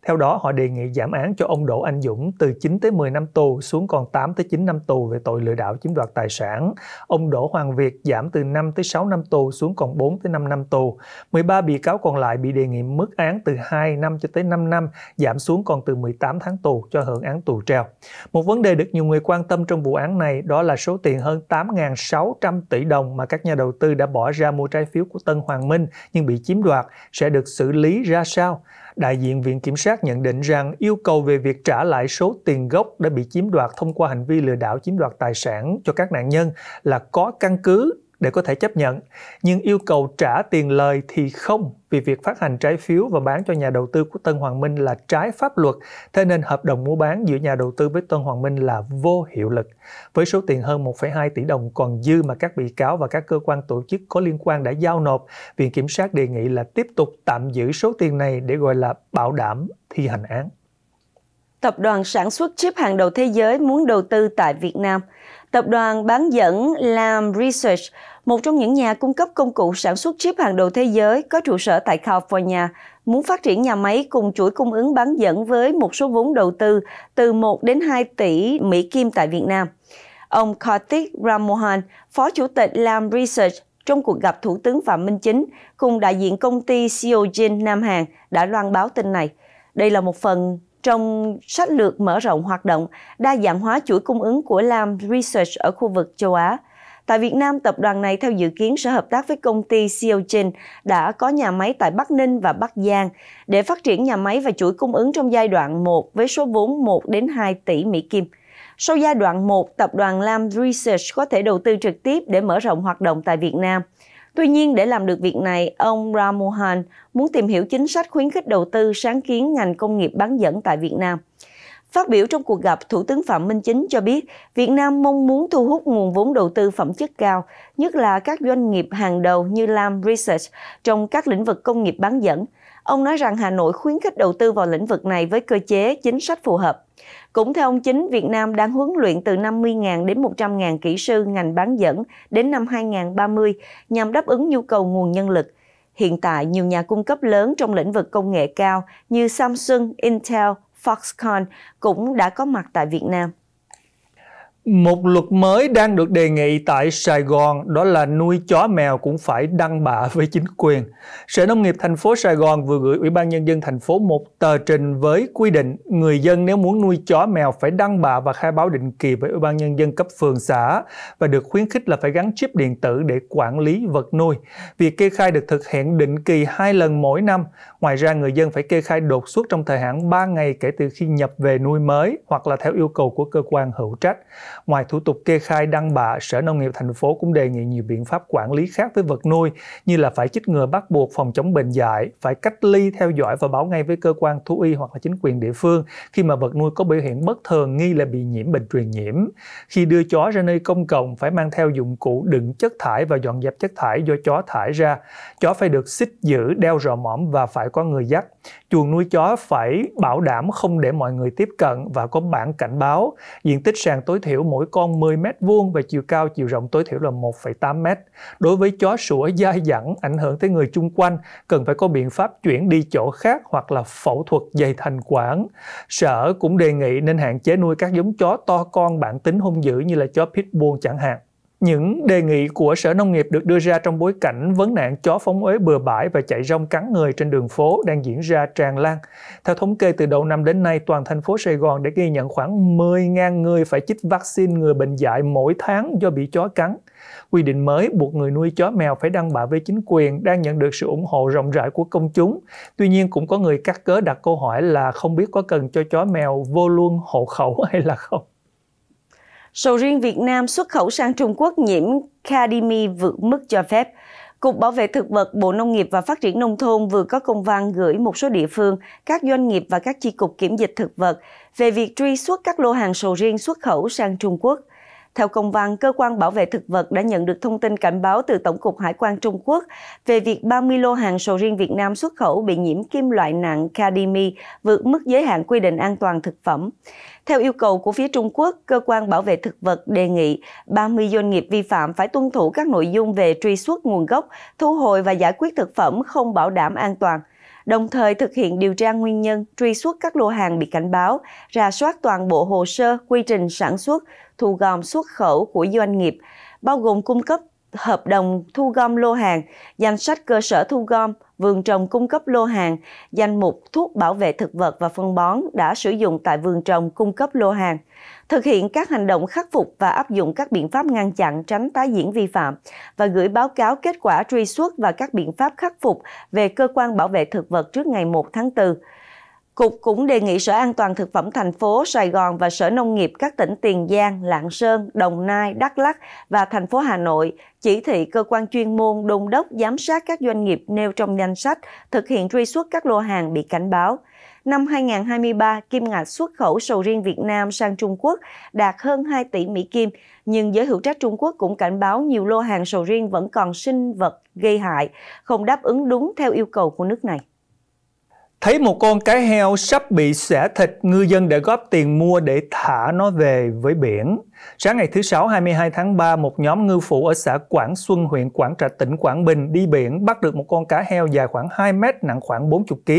theo đó, họ đề nghị giảm án cho ông Đỗ Anh Dũng từ 9 tới 10 năm tù xuống còn 8 tới 9 năm tù về tội lừa đảo chiếm đoạt tài sản. Ông Đỗ Hoàng Việt giảm từ 5 tới 6 năm tù xuống còn 4 tới 5 năm tù. 13 bị cáo còn lại bị đề nghị mức án từ 2 năm cho tới 5 năm, giảm xuống còn từ 18 tháng tù cho hưởng án tù treo. Một vấn đề được nhiều người quan tâm trong vụ án này đó là số tiền hơn 8.600 tỷ đồng mà các nhà đầu tư đã bỏ ra mua trái phiếu của Tân Hoàng Minh nhưng bị chiếm đoạt sẽ được xử lý ra sao? đại diện Viện Kiểm sát nhận định rằng yêu cầu về việc trả lại số tiền gốc đã bị chiếm đoạt thông qua hành vi lừa đảo chiếm đoạt tài sản cho các nạn nhân là có căn cứ để có thể chấp nhận, nhưng yêu cầu trả tiền lời thì không vì việc phát hành trái phiếu và bán cho nhà đầu tư của Tân Hoàng Minh là trái pháp luật, thế nên hợp đồng mua bán giữa nhà đầu tư với Tân Hoàng Minh là vô hiệu lực. Với số tiền hơn 1,2 tỷ đồng còn dư mà các bị cáo và các cơ quan tổ chức có liên quan đã giao nộp, Viện Kiểm sát đề nghị là tiếp tục tạm giữ số tiền này để gọi là bảo đảm thi hành án. Tập đoàn sản xuất chip hàng đầu thế giới muốn đầu tư tại Việt Nam – Tập đoàn bán dẫn Lam Research, một trong những nhà cung cấp công cụ sản xuất chip hàng đầu thế giới có trụ sở tại California, muốn phát triển nhà máy cùng chuỗi cung ứng bán dẫn với một số vốn đầu tư từ 1 đến 2 tỷ Mỹ Kim tại Việt Nam. Ông Karthik Ramohan, Phó Chủ tịch Lam Research trong cuộc gặp Thủ tướng Phạm Minh Chính cùng đại diện công ty Seogin Nam Hàn đã loan báo tin này. Đây là một phần trong sách lược mở rộng hoạt động, đa dạng hóa chuỗi cung ứng của Lam Research ở khu vực châu Á. Tại Việt Nam, tập đoàn này theo dự kiến sẽ hợp tác với công ty Siochin đã có nhà máy tại Bắc Ninh và Bắc Giang để phát triển nhà máy và chuỗi cung ứng trong giai đoạn 1 với số vốn 1 đến 2 tỷ Mỹ Kim. Sau giai đoạn 1, tập đoàn Lam Research có thể đầu tư trực tiếp để mở rộng hoạt động tại Việt Nam. Tuy nhiên, để làm được việc này, ông Ram Mohan muốn tìm hiểu chính sách khuyến khích đầu tư sáng kiến ngành công nghiệp bán dẫn tại Việt Nam. Phát biểu trong cuộc gặp, Thủ tướng Phạm Minh Chính cho biết Việt Nam mong muốn thu hút nguồn vốn đầu tư phẩm chất cao, nhất là các doanh nghiệp hàng đầu như Lam Research trong các lĩnh vực công nghiệp bán dẫn – Ông nói rằng Hà Nội khuyến khích đầu tư vào lĩnh vực này với cơ chế, chính sách phù hợp. Cũng theo ông Chính, Việt Nam đang huấn luyện từ 50.000 đến 100.000 kỹ sư ngành bán dẫn đến năm 2030 nhằm đáp ứng nhu cầu nguồn nhân lực. Hiện tại, nhiều nhà cung cấp lớn trong lĩnh vực công nghệ cao như Samsung, Intel, Foxconn cũng đã có mặt tại Việt Nam. Một luật mới đang được đề nghị tại Sài Gòn đó là nuôi chó mèo cũng phải đăng bạ với chính quyền. Sở Nông nghiệp thành phố Sài Gòn vừa gửi Ủy ban Nhân dân thành phố một tờ trình với quy định người dân nếu muốn nuôi chó mèo phải đăng bạ và khai báo định kỳ với Ủy ban Nhân dân cấp phường xã và được khuyến khích là phải gắn chip điện tử để quản lý vật nuôi. Việc kê khai được thực hiện định kỳ hai lần mỗi năm. Ngoài ra người dân phải kê khai đột xuất trong thời hạn 3 ngày kể từ khi nhập về nuôi mới hoặc là theo yêu cầu của cơ quan hữu trách. Ngoài thủ tục kê khai đăng bạ, Sở Nông nghiệp thành phố cũng đề nghị nhiều biện pháp quản lý khác với vật nuôi như là phải chích ngừa bắt buộc phòng chống bệnh dạy phải cách ly theo dõi và báo ngay với cơ quan thú y hoặc là chính quyền địa phương khi mà vật nuôi có biểu hiện bất thường nghi là bị nhiễm bệnh truyền nhiễm. Khi đưa chó ra nơi công cộng phải mang theo dụng cụ đựng chất thải và dọn dẹp chất thải do chó thải ra. Chó phải được xích giữ, đeo rọ mõm và phải có người dắt chuồng nuôi chó phải bảo đảm không để mọi người tiếp cận và có bảng cảnh báo. Diện tích sàn tối thiểu mỗi con 10 mét vuông và chiều cao chiều rộng tối thiểu là 1,8 mét. Đối với chó sủa dai dẳng ảnh hưởng tới người chung quanh, cần phải có biện pháp chuyển đi chỗ khác hoặc là phẫu thuật dày thành quản. Sở cũng đề nghị nên hạn chế nuôi các giống chó to con bản tính hung dữ như là chó pitbull chẳng hạn. Những đề nghị của Sở Nông nghiệp được đưa ra trong bối cảnh vấn nạn chó phóng uế bừa bãi và chạy rong cắn người trên đường phố đang diễn ra tràn lan. Theo thống kê từ đầu năm đến nay, toàn thành phố Sài Gòn đã ghi nhận khoảng 10.000 người phải chích vaccine người bệnh dại mỗi tháng do bị chó cắn. Quy định mới buộc người nuôi chó mèo phải đăng bạ với chính quyền đang nhận được sự ủng hộ rộng rãi của công chúng. Tuy nhiên cũng có người cắt cớ đặt câu hỏi là không biết có cần cho chó mèo vô luôn hộ khẩu (laughs) hay là không. Sầu riêng Việt Nam xuất khẩu sang Trung Quốc nhiễm cadimi vượt mức cho phép. Cục Bảo vệ Thực vật Bộ Nông nghiệp và Phát triển Nông thôn vừa có công văn gửi một số địa phương, các doanh nghiệp và các chi cục kiểm dịch thực vật về việc truy xuất các lô hàng sầu riêng xuất khẩu sang Trung Quốc. Theo công văn, cơ quan bảo vệ thực vật đã nhận được thông tin cảnh báo từ Tổng cục Hải quan Trung Quốc về việc 30 lô hàng sầu riêng Việt Nam xuất khẩu bị nhiễm kim loại nặng cadimi vượt mức giới hạn quy định an toàn thực phẩm. Theo yêu cầu của phía Trung Quốc, cơ quan bảo vệ thực vật đề nghị 30 doanh nghiệp vi phạm phải tuân thủ các nội dung về truy xuất nguồn gốc, thu hồi và giải quyết thực phẩm không bảo đảm an toàn đồng thời thực hiện điều tra nguyên nhân, truy xuất các lô hàng bị cảnh báo, ra soát toàn bộ hồ sơ, quy trình sản xuất, thu gom xuất khẩu của doanh nghiệp, bao gồm cung cấp hợp đồng thu gom lô hàng, danh sách cơ sở thu gom, vườn trồng cung cấp lô hàng, danh mục thuốc bảo vệ thực vật và phân bón đã sử dụng tại vườn trồng cung cấp lô hàng, thực hiện các hành động khắc phục và áp dụng các biện pháp ngăn chặn tránh tái diễn vi phạm và gửi báo cáo kết quả truy xuất và các biện pháp khắc phục về cơ quan bảo vệ thực vật trước ngày 1 tháng 4. Cục cũng đề nghị Sở An toàn Thực phẩm thành phố Sài Gòn và Sở Nông nghiệp các tỉnh Tiền Giang, Lạng Sơn, Đồng Nai, Đắk Lắk và thành phố Hà Nội chỉ thị cơ quan chuyên môn đôn đốc giám sát các doanh nghiệp nêu trong danh sách thực hiện truy xuất các lô hàng bị cảnh báo. Năm 2023, kim ngạch xuất khẩu sầu riêng Việt Nam sang Trung Quốc đạt hơn 2 tỷ Mỹ Kim, nhưng giới hữu trách Trung Quốc cũng cảnh báo nhiều lô hàng sầu riêng vẫn còn sinh vật gây hại, không đáp ứng đúng theo yêu cầu của nước này. Thấy một con cá heo sắp bị xẻ thịt, ngư dân đã góp tiền mua để thả nó về với biển. Sáng ngày thứ Sáu 22 tháng 3, một nhóm ngư phụ ở xã Quảng Xuân, huyện Quảng Trạch, tỉnh Quảng Bình đi biển bắt được một con cá heo dài khoảng 2 mét, nặng khoảng 40 kg.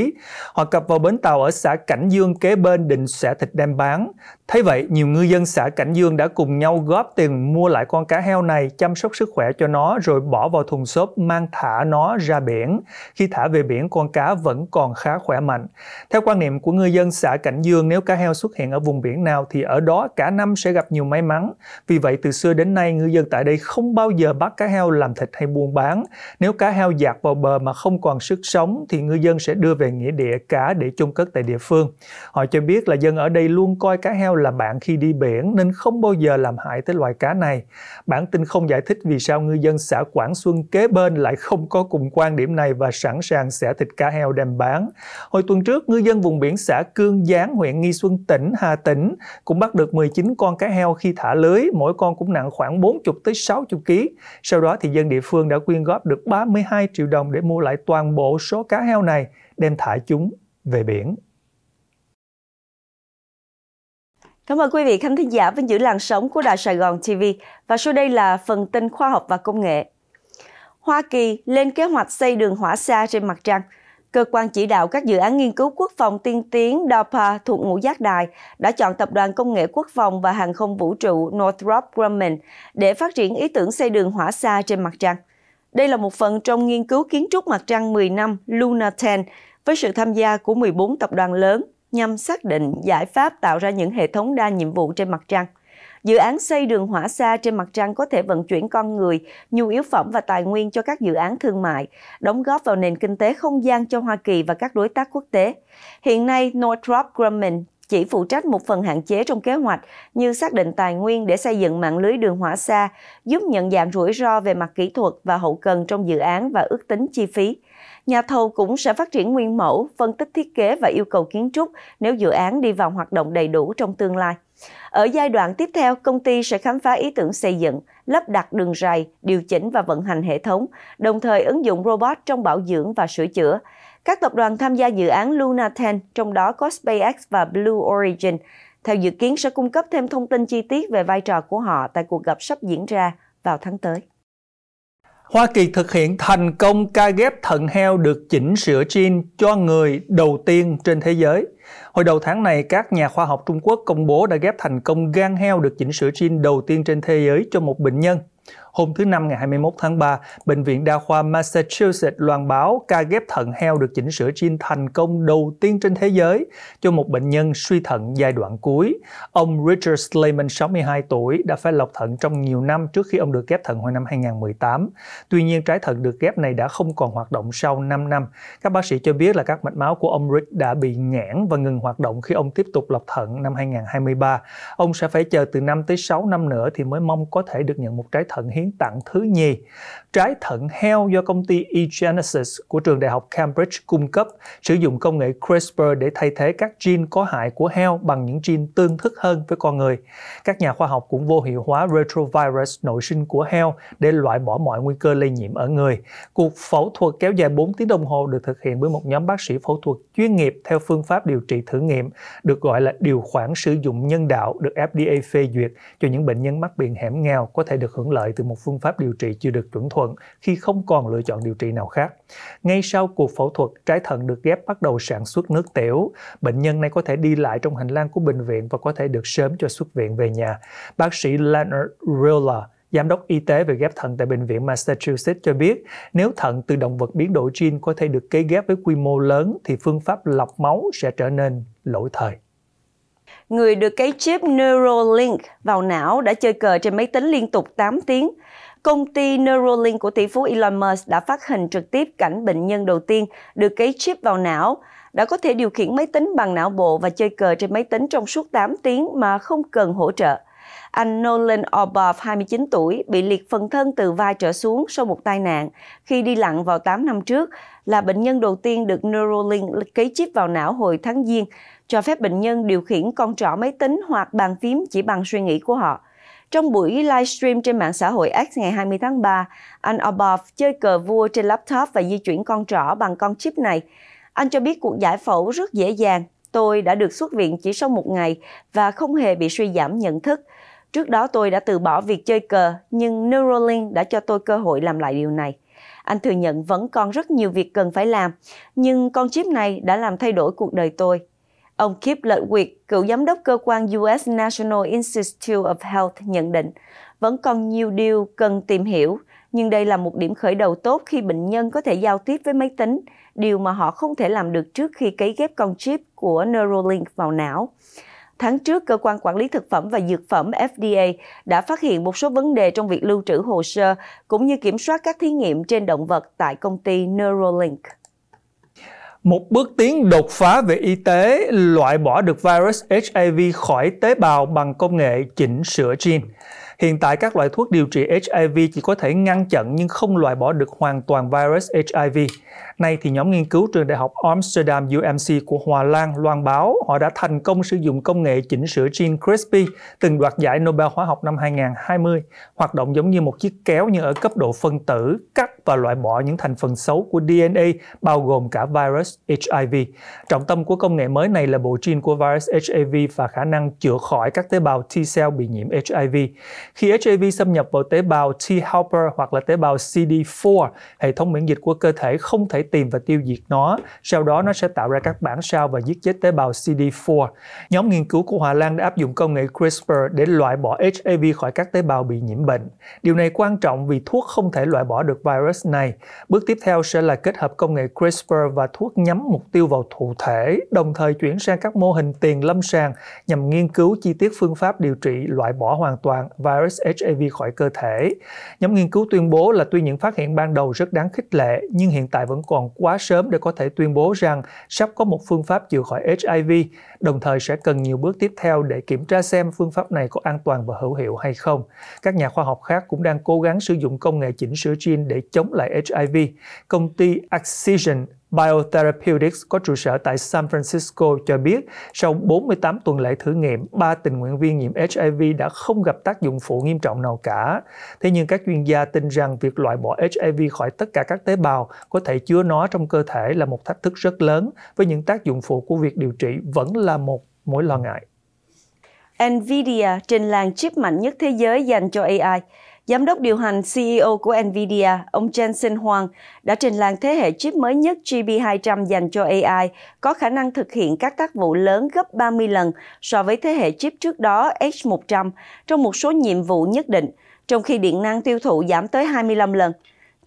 Họ cập vào bến tàu ở xã Cảnh Dương kế bên định xẻ thịt đem bán. Thế vậy, nhiều ngư dân xã Cảnh Dương đã cùng nhau góp tiền mua lại con cá heo này, chăm sóc sức khỏe cho nó rồi bỏ vào thùng xốp mang thả nó ra biển. Khi thả về biển, con cá vẫn còn khá khỏe mạnh. Theo quan niệm của ngư dân xã Cảnh Dương, nếu cá heo xuất hiện ở vùng biển nào thì ở đó cả năm sẽ gặp nhiều may mắn mắn. Vì vậy từ xưa đến nay ngư dân tại đây không bao giờ bắt cá heo làm thịt hay buôn bán. Nếu cá heo dạt vào bờ mà không còn sức sống thì ngư dân sẽ đưa về nghĩa địa cá để chôn cất tại địa phương. Họ cho biết là dân ở đây luôn coi cá heo là bạn khi đi biển nên không bao giờ làm hại tới loài cá này. Bản tin không giải thích vì sao ngư dân xã Quảng Xuân kế bên lại không có cùng quan điểm này và sẵn sàng xẻ thịt cá heo đem bán. Hồi tuần trước, ngư dân vùng biển xã Cương Gián, huyện Nghi Xuân, tỉnh Hà Tĩnh cũng bắt được 19 con cá heo khi thả lưới, mỗi con cũng nặng khoảng 40 tới 60 kg. Sau đó thì dân địa phương đã quyên góp được 32 triệu đồng để mua lại toàn bộ số cá heo này, đem thả chúng về biển. Cảm ơn quý vị khán thính giả vẫn giữ làn sóng của Đài Sài Gòn TV và sau đây là phần tin khoa học và công nghệ. Hoa Kỳ lên kế hoạch xây đường hỏa xa trên mặt trăng – Cơ quan chỉ đạo các dự án nghiên cứu quốc phòng tiên tiến DARPA thuộc Ngũ Giác Đài đã chọn Tập đoàn Công nghệ Quốc phòng và Hàng không Vũ trụ Northrop Grumman để phát triển ý tưởng xây đường hỏa xa trên mặt trăng. Đây là một phần trong nghiên cứu kiến trúc mặt trăng 10 năm Luna 10 với sự tham gia của 14 tập đoàn lớn nhằm xác định giải pháp tạo ra những hệ thống đa nhiệm vụ trên mặt trăng. Dự án xây đường hỏa xa trên mặt trăng có thể vận chuyển con người, nhu yếu phẩm và tài nguyên cho các dự án thương mại, đóng góp vào nền kinh tế không gian cho Hoa Kỳ và các đối tác quốc tế. Hiện nay, Northrop Grumman chỉ phụ trách một phần hạn chế trong kế hoạch như xác định tài nguyên để xây dựng mạng lưới đường hỏa xa, giúp nhận dạng rủi ro về mặt kỹ thuật và hậu cần trong dự án và ước tính chi phí. Nhà thầu cũng sẽ phát triển nguyên mẫu, phân tích thiết kế và yêu cầu kiến trúc nếu dự án đi vào hoạt động đầy đủ trong tương lai. Ở giai đoạn tiếp theo, công ty sẽ khám phá ý tưởng xây dựng, lắp đặt đường ray, điều chỉnh và vận hành hệ thống, đồng thời ứng dụng robot trong bảo dưỡng và sửa chữa. Các tập đoàn tham gia dự án Luna 10, trong đó có SpaceX và Blue Origin, theo dự kiến sẽ cung cấp thêm thông tin chi tiết về vai trò của họ tại cuộc gặp sắp diễn ra vào tháng tới. Hoa Kỳ thực hiện thành công ca ghép thận heo được chỉnh sửa gen cho người đầu tiên trên thế giới. Hồi đầu tháng này, các nhà khoa học Trung Quốc công bố đã ghép thành công gan heo được chỉnh sửa gen đầu tiên trên thế giới cho một bệnh nhân. Hôm thứ Năm ngày 21 tháng 3, Bệnh viện Đa khoa Massachusetts loan báo ca ghép thận heo được chỉnh sửa gene thành công đầu tiên trên thế giới cho một bệnh nhân suy thận giai đoạn cuối. Ông Richard Slayman, 62 tuổi, đã phải lọc thận trong nhiều năm trước khi ông được ghép thận hồi năm 2018. Tuy nhiên, trái thận được ghép này đã không còn hoạt động sau 5 năm. Các bác sĩ cho biết là các mạch máu của ông Rick đã bị nghẽn và ngừng hoạt động khi ông tiếp tục lọc thận năm 2023. Ông sẽ phải chờ từ 5 tới 6 năm nữa thì mới mong có thể được nhận một trái thận thận hiến tặng thứ nhì. Trái thận heo do công ty eGenesis của trường đại học Cambridge cung cấp sử dụng công nghệ CRISPR để thay thế các gene có hại của heo bằng những gene tương thức hơn với con người. Các nhà khoa học cũng vô hiệu hóa retrovirus nội sinh của heo để loại bỏ mọi nguy cơ lây nhiễm ở người. Cuộc phẫu thuật kéo dài 4 tiếng đồng hồ được thực hiện bởi một nhóm bác sĩ phẫu thuật chuyên nghiệp theo phương pháp điều trị thử nghiệm được gọi là điều khoản sử dụng nhân đạo được FDA phê duyệt cho những bệnh nhân mắc bệnh hẻm nghèo có thể được hưởng lợi lợi từ một phương pháp điều trị chưa được chuẩn thuận khi không còn lựa chọn điều trị nào khác. Ngay sau cuộc phẫu thuật, trái thận được ghép bắt đầu sản xuất nước tiểu. Bệnh nhân này có thể đi lại trong hành lang của bệnh viện và có thể được sớm cho xuất viện về nhà. Bác sĩ Leonard Rilla, Giám đốc Y tế về ghép thận tại Bệnh viện Massachusetts cho biết, nếu thận từ động vật biến đổi gen có thể được cấy ghép với quy mô lớn thì phương pháp lọc máu sẽ trở nên lỗi thời người được cái chip Neuralink vào não đã chơi cờ trên máy tính liên tục 8 tiếng. Công ty Neuralink của tỷ phú Elon Musk đã phát hình trực tiếp cảnh bệnh nhân đầu tiên được cái chip vào não, đã có thể điều khiển máy tính bằng não bộ và chơi cờ trên máy tính trong suốt 8 tiếng mà không cần hỗ trợ. Anh Nolan Orbaugh, 29 tuổi, bị liệt phần thân từ vai trở xuống sau một tai nạn khi đi lặn vào 8 năm trước, là bệnh nhân đầu tiên được Neuralink cấy chip vào não hồi tháng Giêng cho phép bệnh nhân điều khiển con trỏ máy tính hoặc bàn phím chỉ bằng suy nghĩ của họ. Trong buổi livestream trên mạng xã hội X ngày 20 tháng 3, anh Orbov chơi cờ vua trên laptop và di chuyển con trỏ bằng con chip này. Anh cho biết cuộc giải phẫu rất dễ dàng. Tôi đã được xuất viện chỉ sau một ngày và không hề bị suy giảm nhận thức. Trước đó tôi đã từ bỏ việc chơi cờ, nhưng Neuralink đã cho tôi cơ hội làm lại điều này. Anh thừa nhận vẫn còn rất nhiều việc cần phải làm, nhưng con chip này đã làm thay đổi cuộc đời tôi. Ông Kip Lợi cựu giám đốc cơ quan US National Institute of Health nhận định, vẫn còn nhiều điều cần tìm hiểu, nhưng đây là một điểm khởi đầu tốt khi bệnh nhân có thể giao tiếp với máy tính, điều mà họ không thể làm được trước khi cấy ghép con chip của Neuralink vào não. Tháng trước, Cơ quan Quản lý Thực phẩm và Dược phẩm FDA đã phát hiện một số vấn đề trong việc lưu trữ hồ sơ cũng như kiểm soát các thí nghiệm trên động vật tại công ty Neuralink một bước tiến đột phá về y tế loại bỏ được virus HIV khỏi tế bào bằng công nghệ chỉnh sửa gene. Hiện tại các loại thuốc điều trị HIV chỉ có thể ngăn chặn nhưng không loại bỏ được hoàn toàn virus HIV. Nay thì nhóm nghiên cứu trường đại học Amsterdam UMC của Hòa Lan loan báo họ đã thành công sử dụng công nghệ chỉnh sửa gene CRISPR từng đoạt giải Nobel hóa học năm 2020, hoạt động giống như một chiếc kéo nhưng ở cấp độ phân tử cắt và loại bỏ những thành phần xấu của DNA bao gồm cả virus HIV. Trọng tâm của công nghệ mới này là bộ gene của virus HIV và khả năng chữa khỏi các tế bào T-cell bị nhiễm HIV. Khi HIV xâm nhập vào tế bào T helper hoặc là tế bào CD4, hệ thống miễn dịch của cơ thể không thể tìm và tiêu diệt nó, sau đó nó sẽ tạo ra các bản sao và giết chết tế bào CD4. Nhóm nghiên cứu của Hà Lan đã áp dụng công nghệ CRISPR để loại bỏ HIV khỏi các tế bào bị nhiễm bệnh. Điều này quan trọng vì thuốc không thể loại bỏ được virus này. Bước tiếp theo sẽ là kết hợp công nghệ CRISPR và thuốc nhắm mục tiêu vào thụ thể, đồng thời chuyển sang các mô hình tiền lâm sàng nhằm nghiên cứu chi tiết phương pháp điều trị loại bỏ hoàn toàn virus virus HIV khỏi cơ thể. Nhóm nghiên cứu tuyên bố là tuy những phát hiện ban đầu rất đáng khích lệ, nhưng hiện tại vẫn còn quá sớm để có thể tuyên bố rằng sắp có một phương pháp chữa khỏi HIV, đồng thời sẽ cần nhiều bước tiếp theo để kiểm tra xem phương pháp này có an toàn và hữu hiệu hay không. Các nhà khoa học khác cũng đang cố gắng sử dụng công nghệ chỉnh sửa gene để chống lại HIV. Công ty Accision Biotherapeutics có trụ sở tại San Francisco cho biết, sau 48 tuần lễ thử nghiệm, ba tình nguyện viên nhiễm HIV đã không gặp tác dụng phụ nghiêm trọng nào cả. Thế nhưng các chuyên gia tin rằng việc loại bỏ HIV khỏi tất cả các tế bào có thể chứa nó trong cơ thể là một thách thức rất lớn, với những tác dụng phụ của việc điều trị vẫn là một mối lo ngại. Nvidia trên làng chip mạnh nhất thế giới dành cho AI giám đốc điều hành CEO của NVIDIA, ông Jensen Huang, đã trình làng thế hệ chip mới nhất GB200 dành cho AI, có khả năng thực hiện các tác vụ lớn gấp 30 lần so với thế hệ chip trước đó H100 trong một số nhiệm vụ nhất định, trong khi điện năng tiêu thụ giảm tới 25 lần.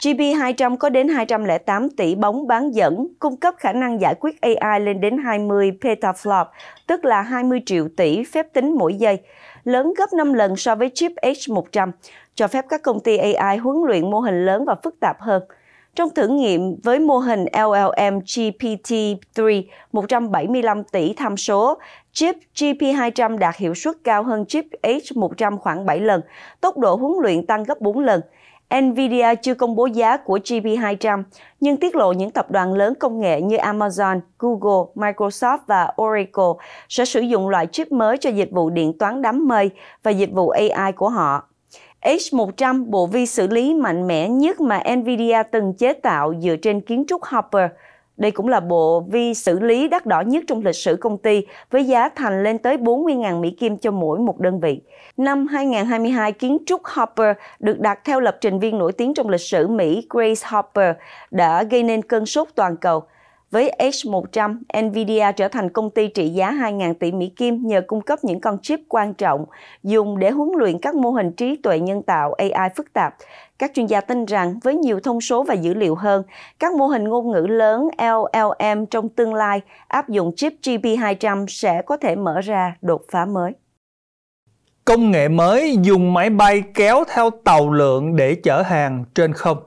GB200 có đến 208 tỷ bóng bán dẫn, cung cấp khả năng giải quyết AI lên đến 20 petaflop, tức là 20 triệu tỷ phép tính mỗi giây lớn gấp 5 lần so với chip H100, cho phép các công ty AI huấn luyện mô hình lớn và phức tạp hơn. Trong thử nghiệm với mô hình LLM GPT-3 175 tỷ tham số, chip GP200 đạt hiệu suất cao hơn chip H100 khoảng 7 lần, tốc độ huấn luyện tăng gấp 4 lần. Nvidia chưa công bố giá của GB200, nhưng tiết lộ những tập đoàn lớn công nghệ như Amazon, Google, Microsoft và Oracle sẽ sử dụng loại chip mới cho dịch vụ điện toán đám mây và dịch vụ AI của họ. H100, bộ vi xử lý mạnh mẽ nhất mà Nvidia từng chế tạo dựa trên kiến trúc Hopper. Đây cũng là bộ vi xử lý đắt đỏ nhất trong lịch sử công ty với giá thành lên tới 40.000 Mỹ Kim cho mỗi một đơn vị. Năm 2022, kiến trúc Hopper được đặt theo lập trình viên nổi tiếng trong lịch sử Mỹ Grace Hopper đã gây nên cơn sốt toàn cầu. Với H100, Nvidia trở thành công ty trị giá 2.000 tỷ Mỹ Kim nhờ cung cấp những con chip quan trọng dùng để huấn luyện các mô hình trí tuệ nhân tạo AI phức tạp. Các chuyên gia tin rằng với nhiều thông số và dữ liệu hơn, các mô hình ngôn ngữ lớn LLM trong tương lai áp dụng chip GP200 sẽ có thể mở ra đột phá mới công nghệ mới dùng máy bay kéo theo tàu lượn để chở hàng trên không.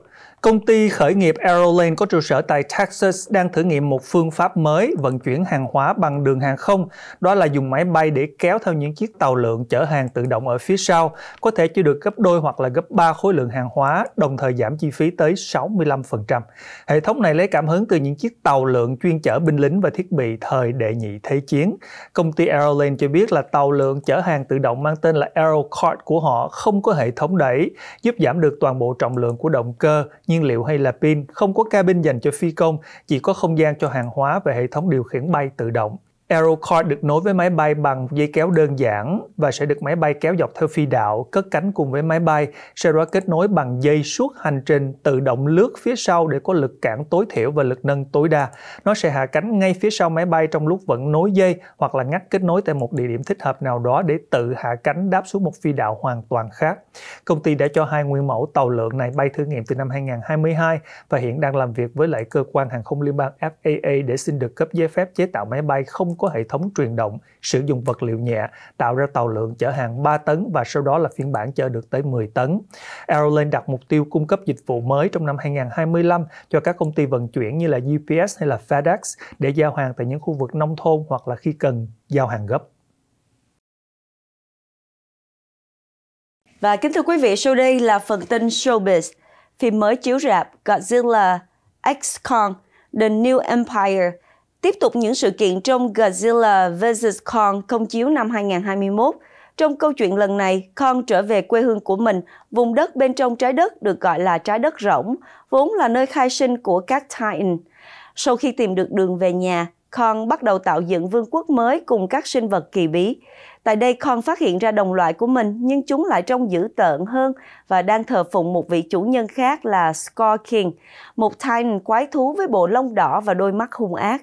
Công ty khởi nghiệp Aerolane có trụ sở tại Texas đang thử nghiệm một phương pháp mới vận chuyển hàng hóa bằng đường hàng không, đó là dùng máy bay để kéo theo những chiếc tàu lượng chở hàng tự động ở phía sau, có thể chỉ được gấp đôi hoặc là gấp 3 khối lượng hàng hóa, đồng thời giảm chi phí tới 65%. Hệ thống này lấy cảm hứng từ những chiếc tàu lượng chuyên chở binh lính và thiết bị thời đệ nhị thế chiến. Công ty Aerolane cho biết là tàu lượng chở hàng tự động mang tên là Aerocart của họ không có hệ thống đẩy, giúp giảm được toàn bộ trọng lượng của động cơ nhưng nhiên liệu hay là pin, không có cabin dành cho phi công, chỉ có không gian cho hàng hóa và hệ thống điều khiển bay tự động. Aerocord được nối với máy bay bằng dây kéo đơn giản và sẽ được máy bay kéo dọc theo phi đạo, cất cánh cùng với máy bay, sau đó kết nối bằng dây suốt hành trình tự động lướt phía sau để có lực cản tối thiểu và lực nâng tối đa. Nó sẽ hạ cánh ngay phía sau máy bay trong lúc vẫn nối dây hoặc là ngắt kết nối tại một địa điểm thích hợp nào đó để tự hạ cánh đáp xuống một phi đạo hoàn toàn khác. Công ty đã cho hai nguyên mẫu tàu lượn này bay thử nghiệm từ năm 2022 và hiện đang làm việc với lại cơ quan hàng không liên bang FAA để xin được cấp giấy phép chế tạo máy bay không có hệ thống truyền động, sử dụng vật liệu nhẹ, tạo ra tàu lượng chở hàng 3 tấn và sau đó là phiên bản chở được tới 10 tấn. Aeroline đặt mục tiêu cung cấp dịch vụ mới trong năm 2025 cho các công ty vận chuyển như là UPS hay là FedEx để giao hàng tại những khu vực nông thôn hoặc là khi cần giao hàng gấp. Và kính thưa quý vị, sau đây là phần tin showbiz. Phim mới chiếu rạp Godzilla X Kong The New Empire Tiếp tục những sự kiện trong Godzilla vs. Kong công chiếu năm 2021, trong câu chuyện lần này, Kong trở về quê hương của mình, vùng đất bên trong trái đất được gọi là trái đất rỗng, vốn là nơi khai sinh của các Titan. Sau khi tìm được đường về nhà, Kong bắt đầu tạo dựng vương quốc mới cùng các sinh vật kỳ bí. Tại đây, Kong phát hiện ra đồng loại của mình nhưng chúng lại trông dữ tợn hơn và đang thờ phụng một vị chủ nhân khác là Skor King, một Titan quái thú với bộ lông đỏ và đôi mắt hung ác.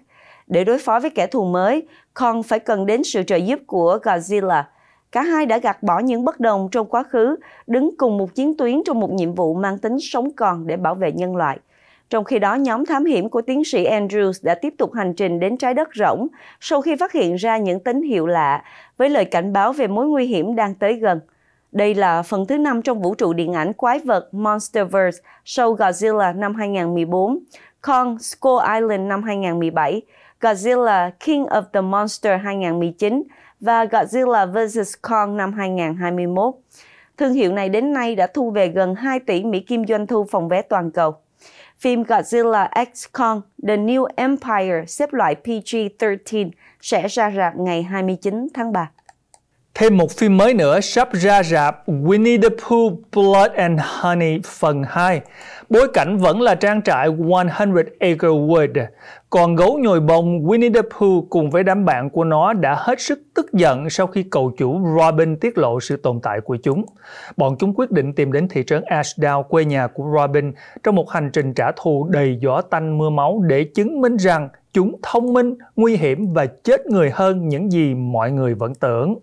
Để đối phó với kẻ thù mới, Kong phải cần đến sự trợ giúp của Godzilla. Cả hai đã gạt bỏ những bất đồng trong quá khứ, đứng cùng một chiến tuyến trong một nhiệm vụ mang tính sống còn để bảo vệ nhân loại. Trong khi đó, nhóm thám hiểm của tiến sĩ Andrews đã tiếp tục hành trình đến trái đất rỗng sau khi phát hiện ra những tín hiệu lạ với lời cảnh báo về mối nguy hiểm đang tới gần. Đây là phần thứ năm trong vũ trụ điện ảnh quái vật Monsterverse sau Godzilla năm 2014, Kong Skull Island năm 2017 Godzilla King of the Monster 2019 và Godzilla vs. Kong năm 2021. Thương hiệu này đến nay đã thu về gần 2 tỷ Mỹ Kim doanh thu phòng vé toàn cầu. Phim Godzilla X Kong The New Empire xếp loại PG-13 sẽ ra rạp ngày 29 tháng 3. Thêm một phim mới nữa sắp ra rạp Winnie the Pooh Blood and Honey phần 2. Bối cảnh vẫn là trang trại 100 Acre Wood. Còn gấu nhồi bông Winnie the Pooh cùng với đám bạn của nó đã hết sức tức giận sau khi cậu chủ Robin tiết lộ sự tồn tại của chúng. Bọn chúng quyết định tìm đến thị trấn Ashdown, quê nhà của Robin, trong một hành trình trả thù đầy gió tanh mưa máu để chứng minh rằng chúng thông minh, nguy hiểm và chết người hơn những gì mọi người vẫn tưởng.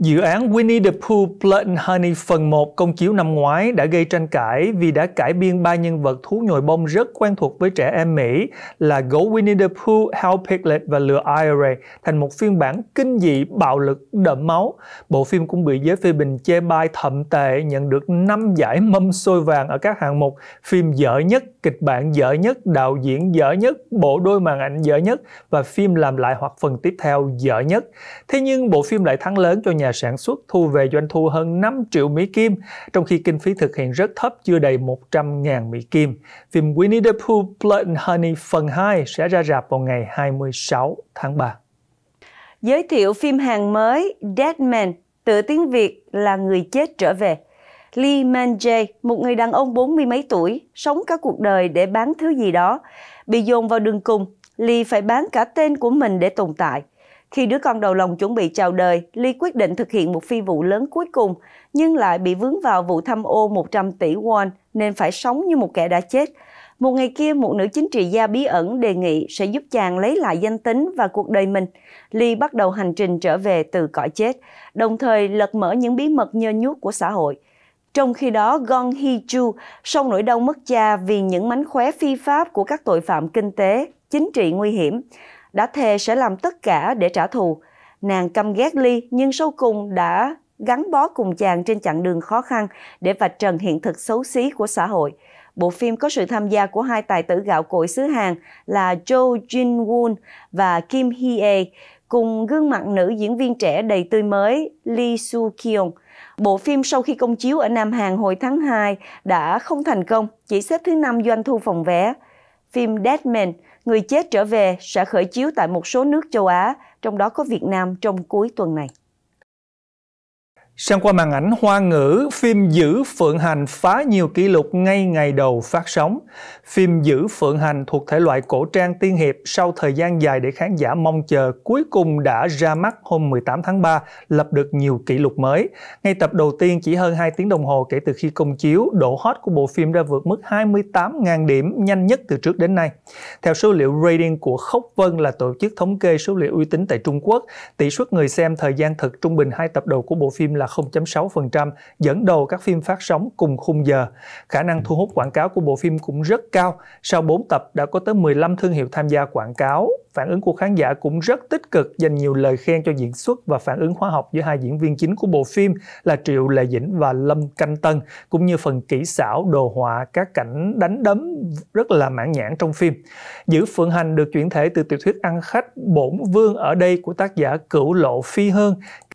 Dự án Winnie the Pooh Blood and Honey phần 1 công chiếu năm ngoái đã gây tranh cãi vì đã cải biên ba nhân vật thú nhồi bông rất quen thuộc với trẻ em Mỹ là gấu Winnie the Pooh, Hal Piglet và lừa IRA thành một phiên bản kinh dị, bạo lực, đậm máu. Bộ phim cũng bị giới phê bình chê bai thậm tệ, nhận được 5 giải mâm sôi vàng ở các hạng mục phim dở nhất, kịch bản dở nhất, đạo diễn dở nhất, bộ đôi màn ảnh dở dở nhất và phim làm lại hoặc phần tiếp theo dở nhất. Thế nhưng bộ phim lại thắng lớn cho nhà sản xuất thu về doanh thu hơn 5 triệu Mỹ Kim, trong khi kinh phí thực hiện rất thấp chưa đầy 100.000 Mỹ Kim. Phim Winnie the Pooh Blood and Honey phần 2 sẽ ra rạp vào ngày 26 tháng 3. Giới thiệu phim hàng mới Dead Man, tựa tiếng Việt là Người chết trở về. Lee Man Jae, một người đàn ông bốn mươi mấy tuổi, sống cả cuộc đời để bán thứ gì đó, bị dồn vào đường cùng Ly phải bán cả tên của mình để tồn tại. Khi đứa con đầu lòng chuẩn bị chào đời, Ly quyết định thực hiện một phi vụ lớn cuối cùng, nhưng lại bị vướng vào vụ thăm ô 100 tỷ won nên phải sống như một kẻ đã chết. Một ngày kia, một nữ chính trị gia bí ẩn đề nghị sẽ giúp chàng lấy lại danh tính và cuộc đời mình. Ly bắt đầu hành trình trở về từ cõi chết, đồng thời lật mở những bí mật nhơ nhuốc của xã hội. Trong khi đó, Gong Hee-ju sông nỗi đau mất cha vì những mánh khóe phi pháp của các tội phạm kinh tế chính trị nguy hiểm. Đã thề sẽ làm tất cả để trả thù. Nàng căm ghét Ly nhưng sau cùng đã gắn bó cùng chàng trên chặng đường khó khăn để vạch trần hiện thực xấu xí của xã hội. Bộ phim có sự tham gia của hai tài tử gạo cội xứ Hàn là Jo Jin Woon và Kim Hee cùng gương mặt nữ diễn viên trẻ đầy tươi mới Lee Soo Kyung. Bộ phim sau khi công chiếu ở Nam Hàn hồi tháng 2 đã không thành công, chỉ xếp thứ năm doanh thu phòng vé. Phim Dead Deadman người chết trở về sẽ khởi chiếu tại một số nước châu Á, trong đó có Việt Nam trong cuối tuần này. Sang qua màn ảnh hoa ngữ, phim Giữ Phượng Hành phá nhiều kỷ lục ngay ngày đầu phát sóng. Phim Giữ Phượng Hành thuộc thể loại cổ trang tiên hiệp sau thời gian dài để khán giả mong chờ cuối cùng đã ra mắt hôm 18 tháng 3, lập được nhiều kỷ lục mới. Ngay tập đầu tiên chỉ hơn 2 tiếng đồng hồ kể từ khi công chiếu, độ hot của bộ phim đã vượt mức 28.000 điểm, nhanh nhất từ trước đến nay. Theo số liệu rating của Khốc Vân là tổ chức thống kê số liệu uy tín tại Trung Quốc, tỷ suất người xem thời gian thực trung bình hai tập đầu của bộ phim là là 0.6%, dẫn đầu các phim phát sóng cùng khung giờ. Khả năng thu hút quảng cáo của bộ phim cũng rất cao, sau 4 tập đã có tới 15 thương hiệu tham gia quảng cáo. Phản ứng của khán giả cũng rất tích cực, dành nhiều lời khen cho diễn xuất và phản ứng hóa học giữa hai diễn viên chính của bộ phim là Triệu Lệ Dĩnh và Lâm Canh Tân, cũng như phần kỹ xảo, đồ họa, các cảnh đánh đấm rất là mãn nhãn trong phim. Giữ Phượng Hành được chuyển thể từ tiểu thuyết ăn khách Bổn Vương ở đây của tác giả Cửu Lộ Phi Hương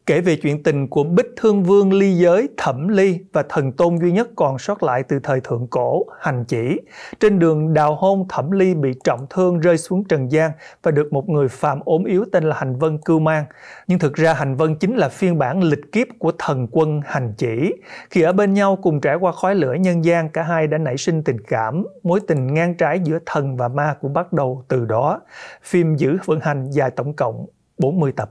kể về chuyện tình của Bích Thương Vương ly giới, thẩm ly và thần tôn duy nhất còn sót lại từ thời thượng cổ, hành chỉ. Trên đường đào hôn thẩm ly bị trọng thương rơi xuống trần gian và được một người phạm ốm yếu tên là Hành Vân cưu mang. Nhưng thực ra Hành Vân chính là phiên bản lịch kiếp của thần quân hành chỉ. Khi ở bên nhau cùng trải qua khói lửa nhân gian, cả hai đã nảy sinh tình cảm. Mối tình ngang trái giữa thần và ma cũng bắt đầu từ đó. Phim giữ vận hành dài tổng cộng 40 tập.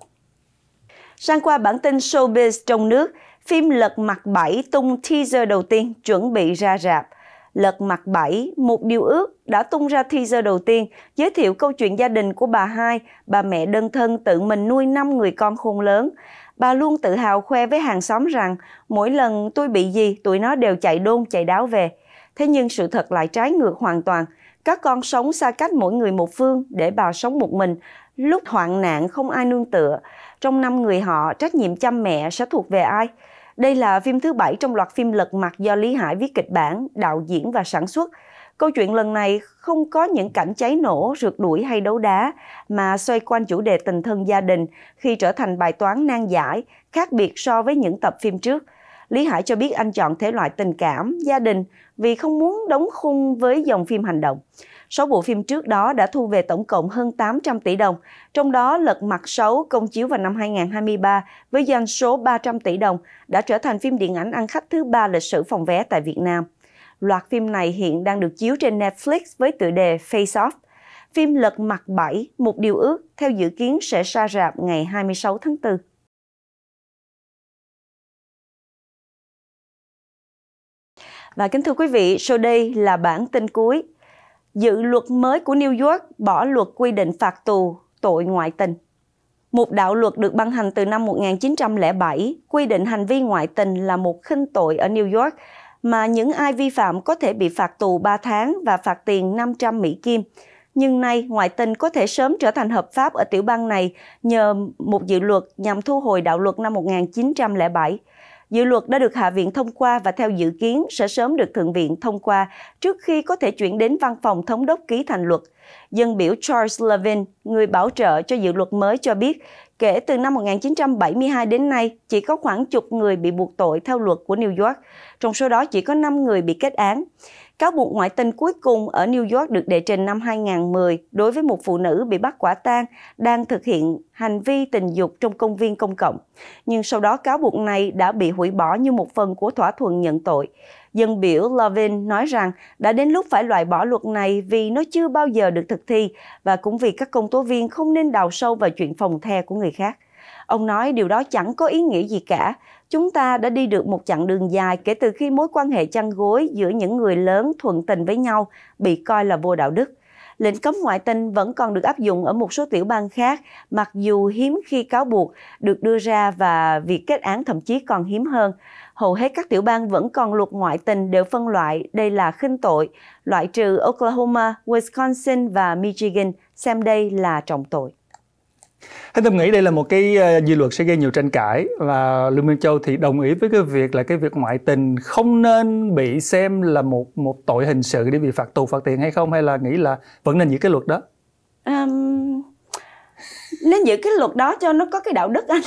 Sang qua bản tin showbiz trong nước, phim Lật Mặt 7 tung teaser đầu tiên chuẩn bị ra rạp. Lật Mặt 7, một điều ước đã tung ra teaser đầu tiên, giới thiệu câu chuyện gia đình của bà hai, bà mẹ đơn thân tự mình nuôi 5 người con khôn lớn. Bà luôn tự hào khoe với hàng xóm rằng mỗi lần tôi bị gì, tụi nó đều chạy đôn chạy đáo về. Thế nhưng sự thật lại trái ngược hoàn toàn. Các con sống xa cách mỗi người một phương để bà sống một mình, lúc hoạn nạn không ai nương tựa. Trong năm người họ, trách nhiệm chăm mẹ sẽ thuộc về ai? Đây là phim thứ bảy trong loạt phim Lật Mặt do Lý Hải viết kịch bản, đạo diễn và sản xuất. Câu chuyện lần này không có những cảnh cháy nổ, rượt đuổi hay đấu đá, mà xoay quanh chủ đề tình thân gia đình khi trở thành bài toán nan giải, khác biệt so với những tập phim trước. Lý Hải cho biết anh chọn thể loại tình cảm, gia đình vì không muốn đóng khung với dòng phim hành động. Số bộ phim trước đó đã thu về tổng cộng hơn 800 tỷ đồng, trong đó Lật mặt xấu công chiếu vào năm 2023 với doanh số 300 tỷ đồng đã trở thành phim điện ảnh ăn khách thứ ba lịch sử phòng vé tại Việt Nam. Loạt phim này hiện đang được chiếu trên Netflix với tựa đề Face Off. Phim Lật mặt 7, Một điều ước, theo dự kiến sẽ ra rạp ngày 26 tháng 4. Và kính thưa quý vị, sau đây là bản tin cuối dự luật mới của New York bỏ luật quy định phạt tù tội ngoại tình. Một đạo luật được ban hành từ năm 1907 quy định hành vi ngoại tình là một khinh tội ở New York mà những ai vi phạm có thể bị phạt tù 3 tháng và phạt tiền 500 Mỹ Kim. Nhưng nay, ngoại tình có thể sớm trở thành hợp pháp ở tiểu bang này nhờ một dự luật nhằm thu hồi đạo luật năm 1907. Dự luật đã được Hạ viện thông qua và theo dự kiến sẽ sớm được Thượng viện thông qua trước khi có thể chuyển đến văn phòng thống đốc ký thành luật. Dân biểu Charles Levin, người bảo trợ cho dự luật mới cho biết, kể từ năm 1972 đến nay, chỉ có khoảng chục người bị buộc tội theo luật của New York, trong số đó chỉ có 5 người bị kết án. Cáo buộc ngoại tình cuối cùng ở New York được đệ trình năm 2010 đối với một phụ nữ bị bắt quả tang đang thực hiện hành vi tình dục trong công viên công cộng. Nhưng sau đó cáo buộc này đã bị hủy bỏ như một phần của thỏa thuận nhận tội. Dân biểu Lovin nói rằng đã đến lúc phải loại bỏ luật này vì nó chưa bao giờ được thực thi và cũng vì các công tố viên không nên đào sâu vào chuyện phòng the của người khác. Ông nói điều đó chẳng có ý nghĩa gì cả chúng ta đã đi được một chặng đường dài kể từ khi mối quan hệ chăn gối giữa những người lớn thuận tình với nhau bị coi là vô đạo đức. Lệnh cấm ngoại tình vẫn còn được áp dụng ở một số tiểu bang khác, mặc dù hiếm khi cáo buộc được đưa ra và việc kết án thậm chí còn hiếm hơn. Hầu hết các tiểu bang vẫn còn luật ngoại tình đều phân loại đây là khinh tội, loại trừ Oklahoma, Wisconsin và Michigan xem đây là trọng tội. Thế Tâm nghĩ đây là một cái uh, ờ, dự luật sẽ gây nhiều tranh cãi và Lương Minh Châu thì đồng ý với cái việc là cái việc ngoại tình không nên bị xem là một một tội hình sự để bị phạt tù phạt tiền hay không hay là nghĩ là vẫn nên giữ cái luật đó? Um, nên giữ cái luật đó cho nó có cái đạo đức anh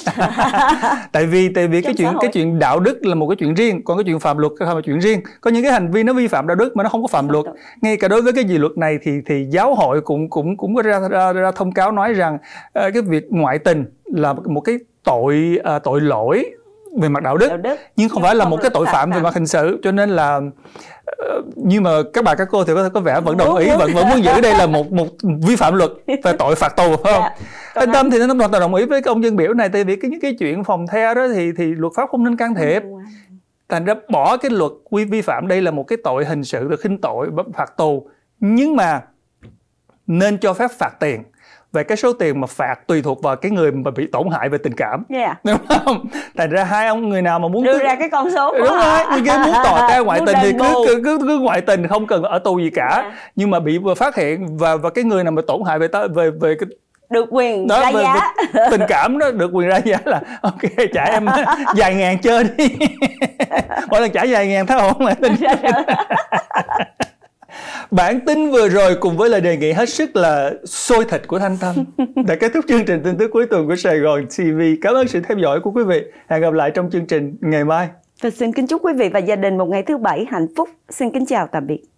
(laughs) tại vì tại vì Trong cái chuyện cái chuyện đạo đức là một cái chuyện riêng còn cái chuyện phạm luật là một chuyện riêng có những cái hành vi nó vi phạm đạo đức mà nó không có phạm luật ngay cả đối với cái gì luật này thì thì giáo hội cũng cũng cũng có ra ra, ra thông cáo nói rằng ờ, cái việc ngoại tình là một cái tội uh, tội lỗi về mặt đạo đức, đạo đức. nhưng không nhưng phải là một cái tội phạm, phạm về mặt hình sự cho nên là ờ, nhưng mà các bà các cô thì có, có vẻ vẫn đồng ý vẫn vẫn muốn giữ đây là một một vi phạm luật và (laughs) tội phạt tù phải không? Dạ, Tâm thì nó hoàn toàn đồng ý với ông dân biểu này tại vì cái những cái chuyện phòng the đó thì thì luật pháp không nên can thiệp. Thành ra bỏ cái luật quy vi phạm đây là một cái tội hình sự được khinh tội phạt tù nhưng mà nên cho phép phạt tiền về cái số tiền mà phạt tùy thuộc vào cái người mà bị tổn hại về tình cảm yeah. Dạ. (laughs) đúng không thành ra hai ông người nào mà muốn đưa cứ... ra cái con số đúng rồi à. người kia muốn tỏ ra ngoại tình thì cứ, cứ cứ cứ ngoại tình không cần ở tù gì cả yeah. Dạ. nhưng mà bị phát hiện và và cái người nào mà tổn hại về ta về về cái được quyền đó, ra về, giá về tình cảm đó được quyền ra giá là ok trả em (laughs) vài ngàn chơi đi (laughs) mỗi lần trả vài ngàn thấy không mà tin dạ, Bản tin vừa rồi cùng với lời đề nghị hết sức là sôi thịt của Thanh Tâm (laughs) đã kết thúc chương trình tin tức cuối tuần của Sài Gòn TV. Cảm ơn sự theo dõi của quý vị. Hẹn gặp lại trong chương trình ngày mai. Và xin kính chúc quý vị và gia đình một ngày thứ bảy hạnh phúc. Xin kính chào tạm biệt.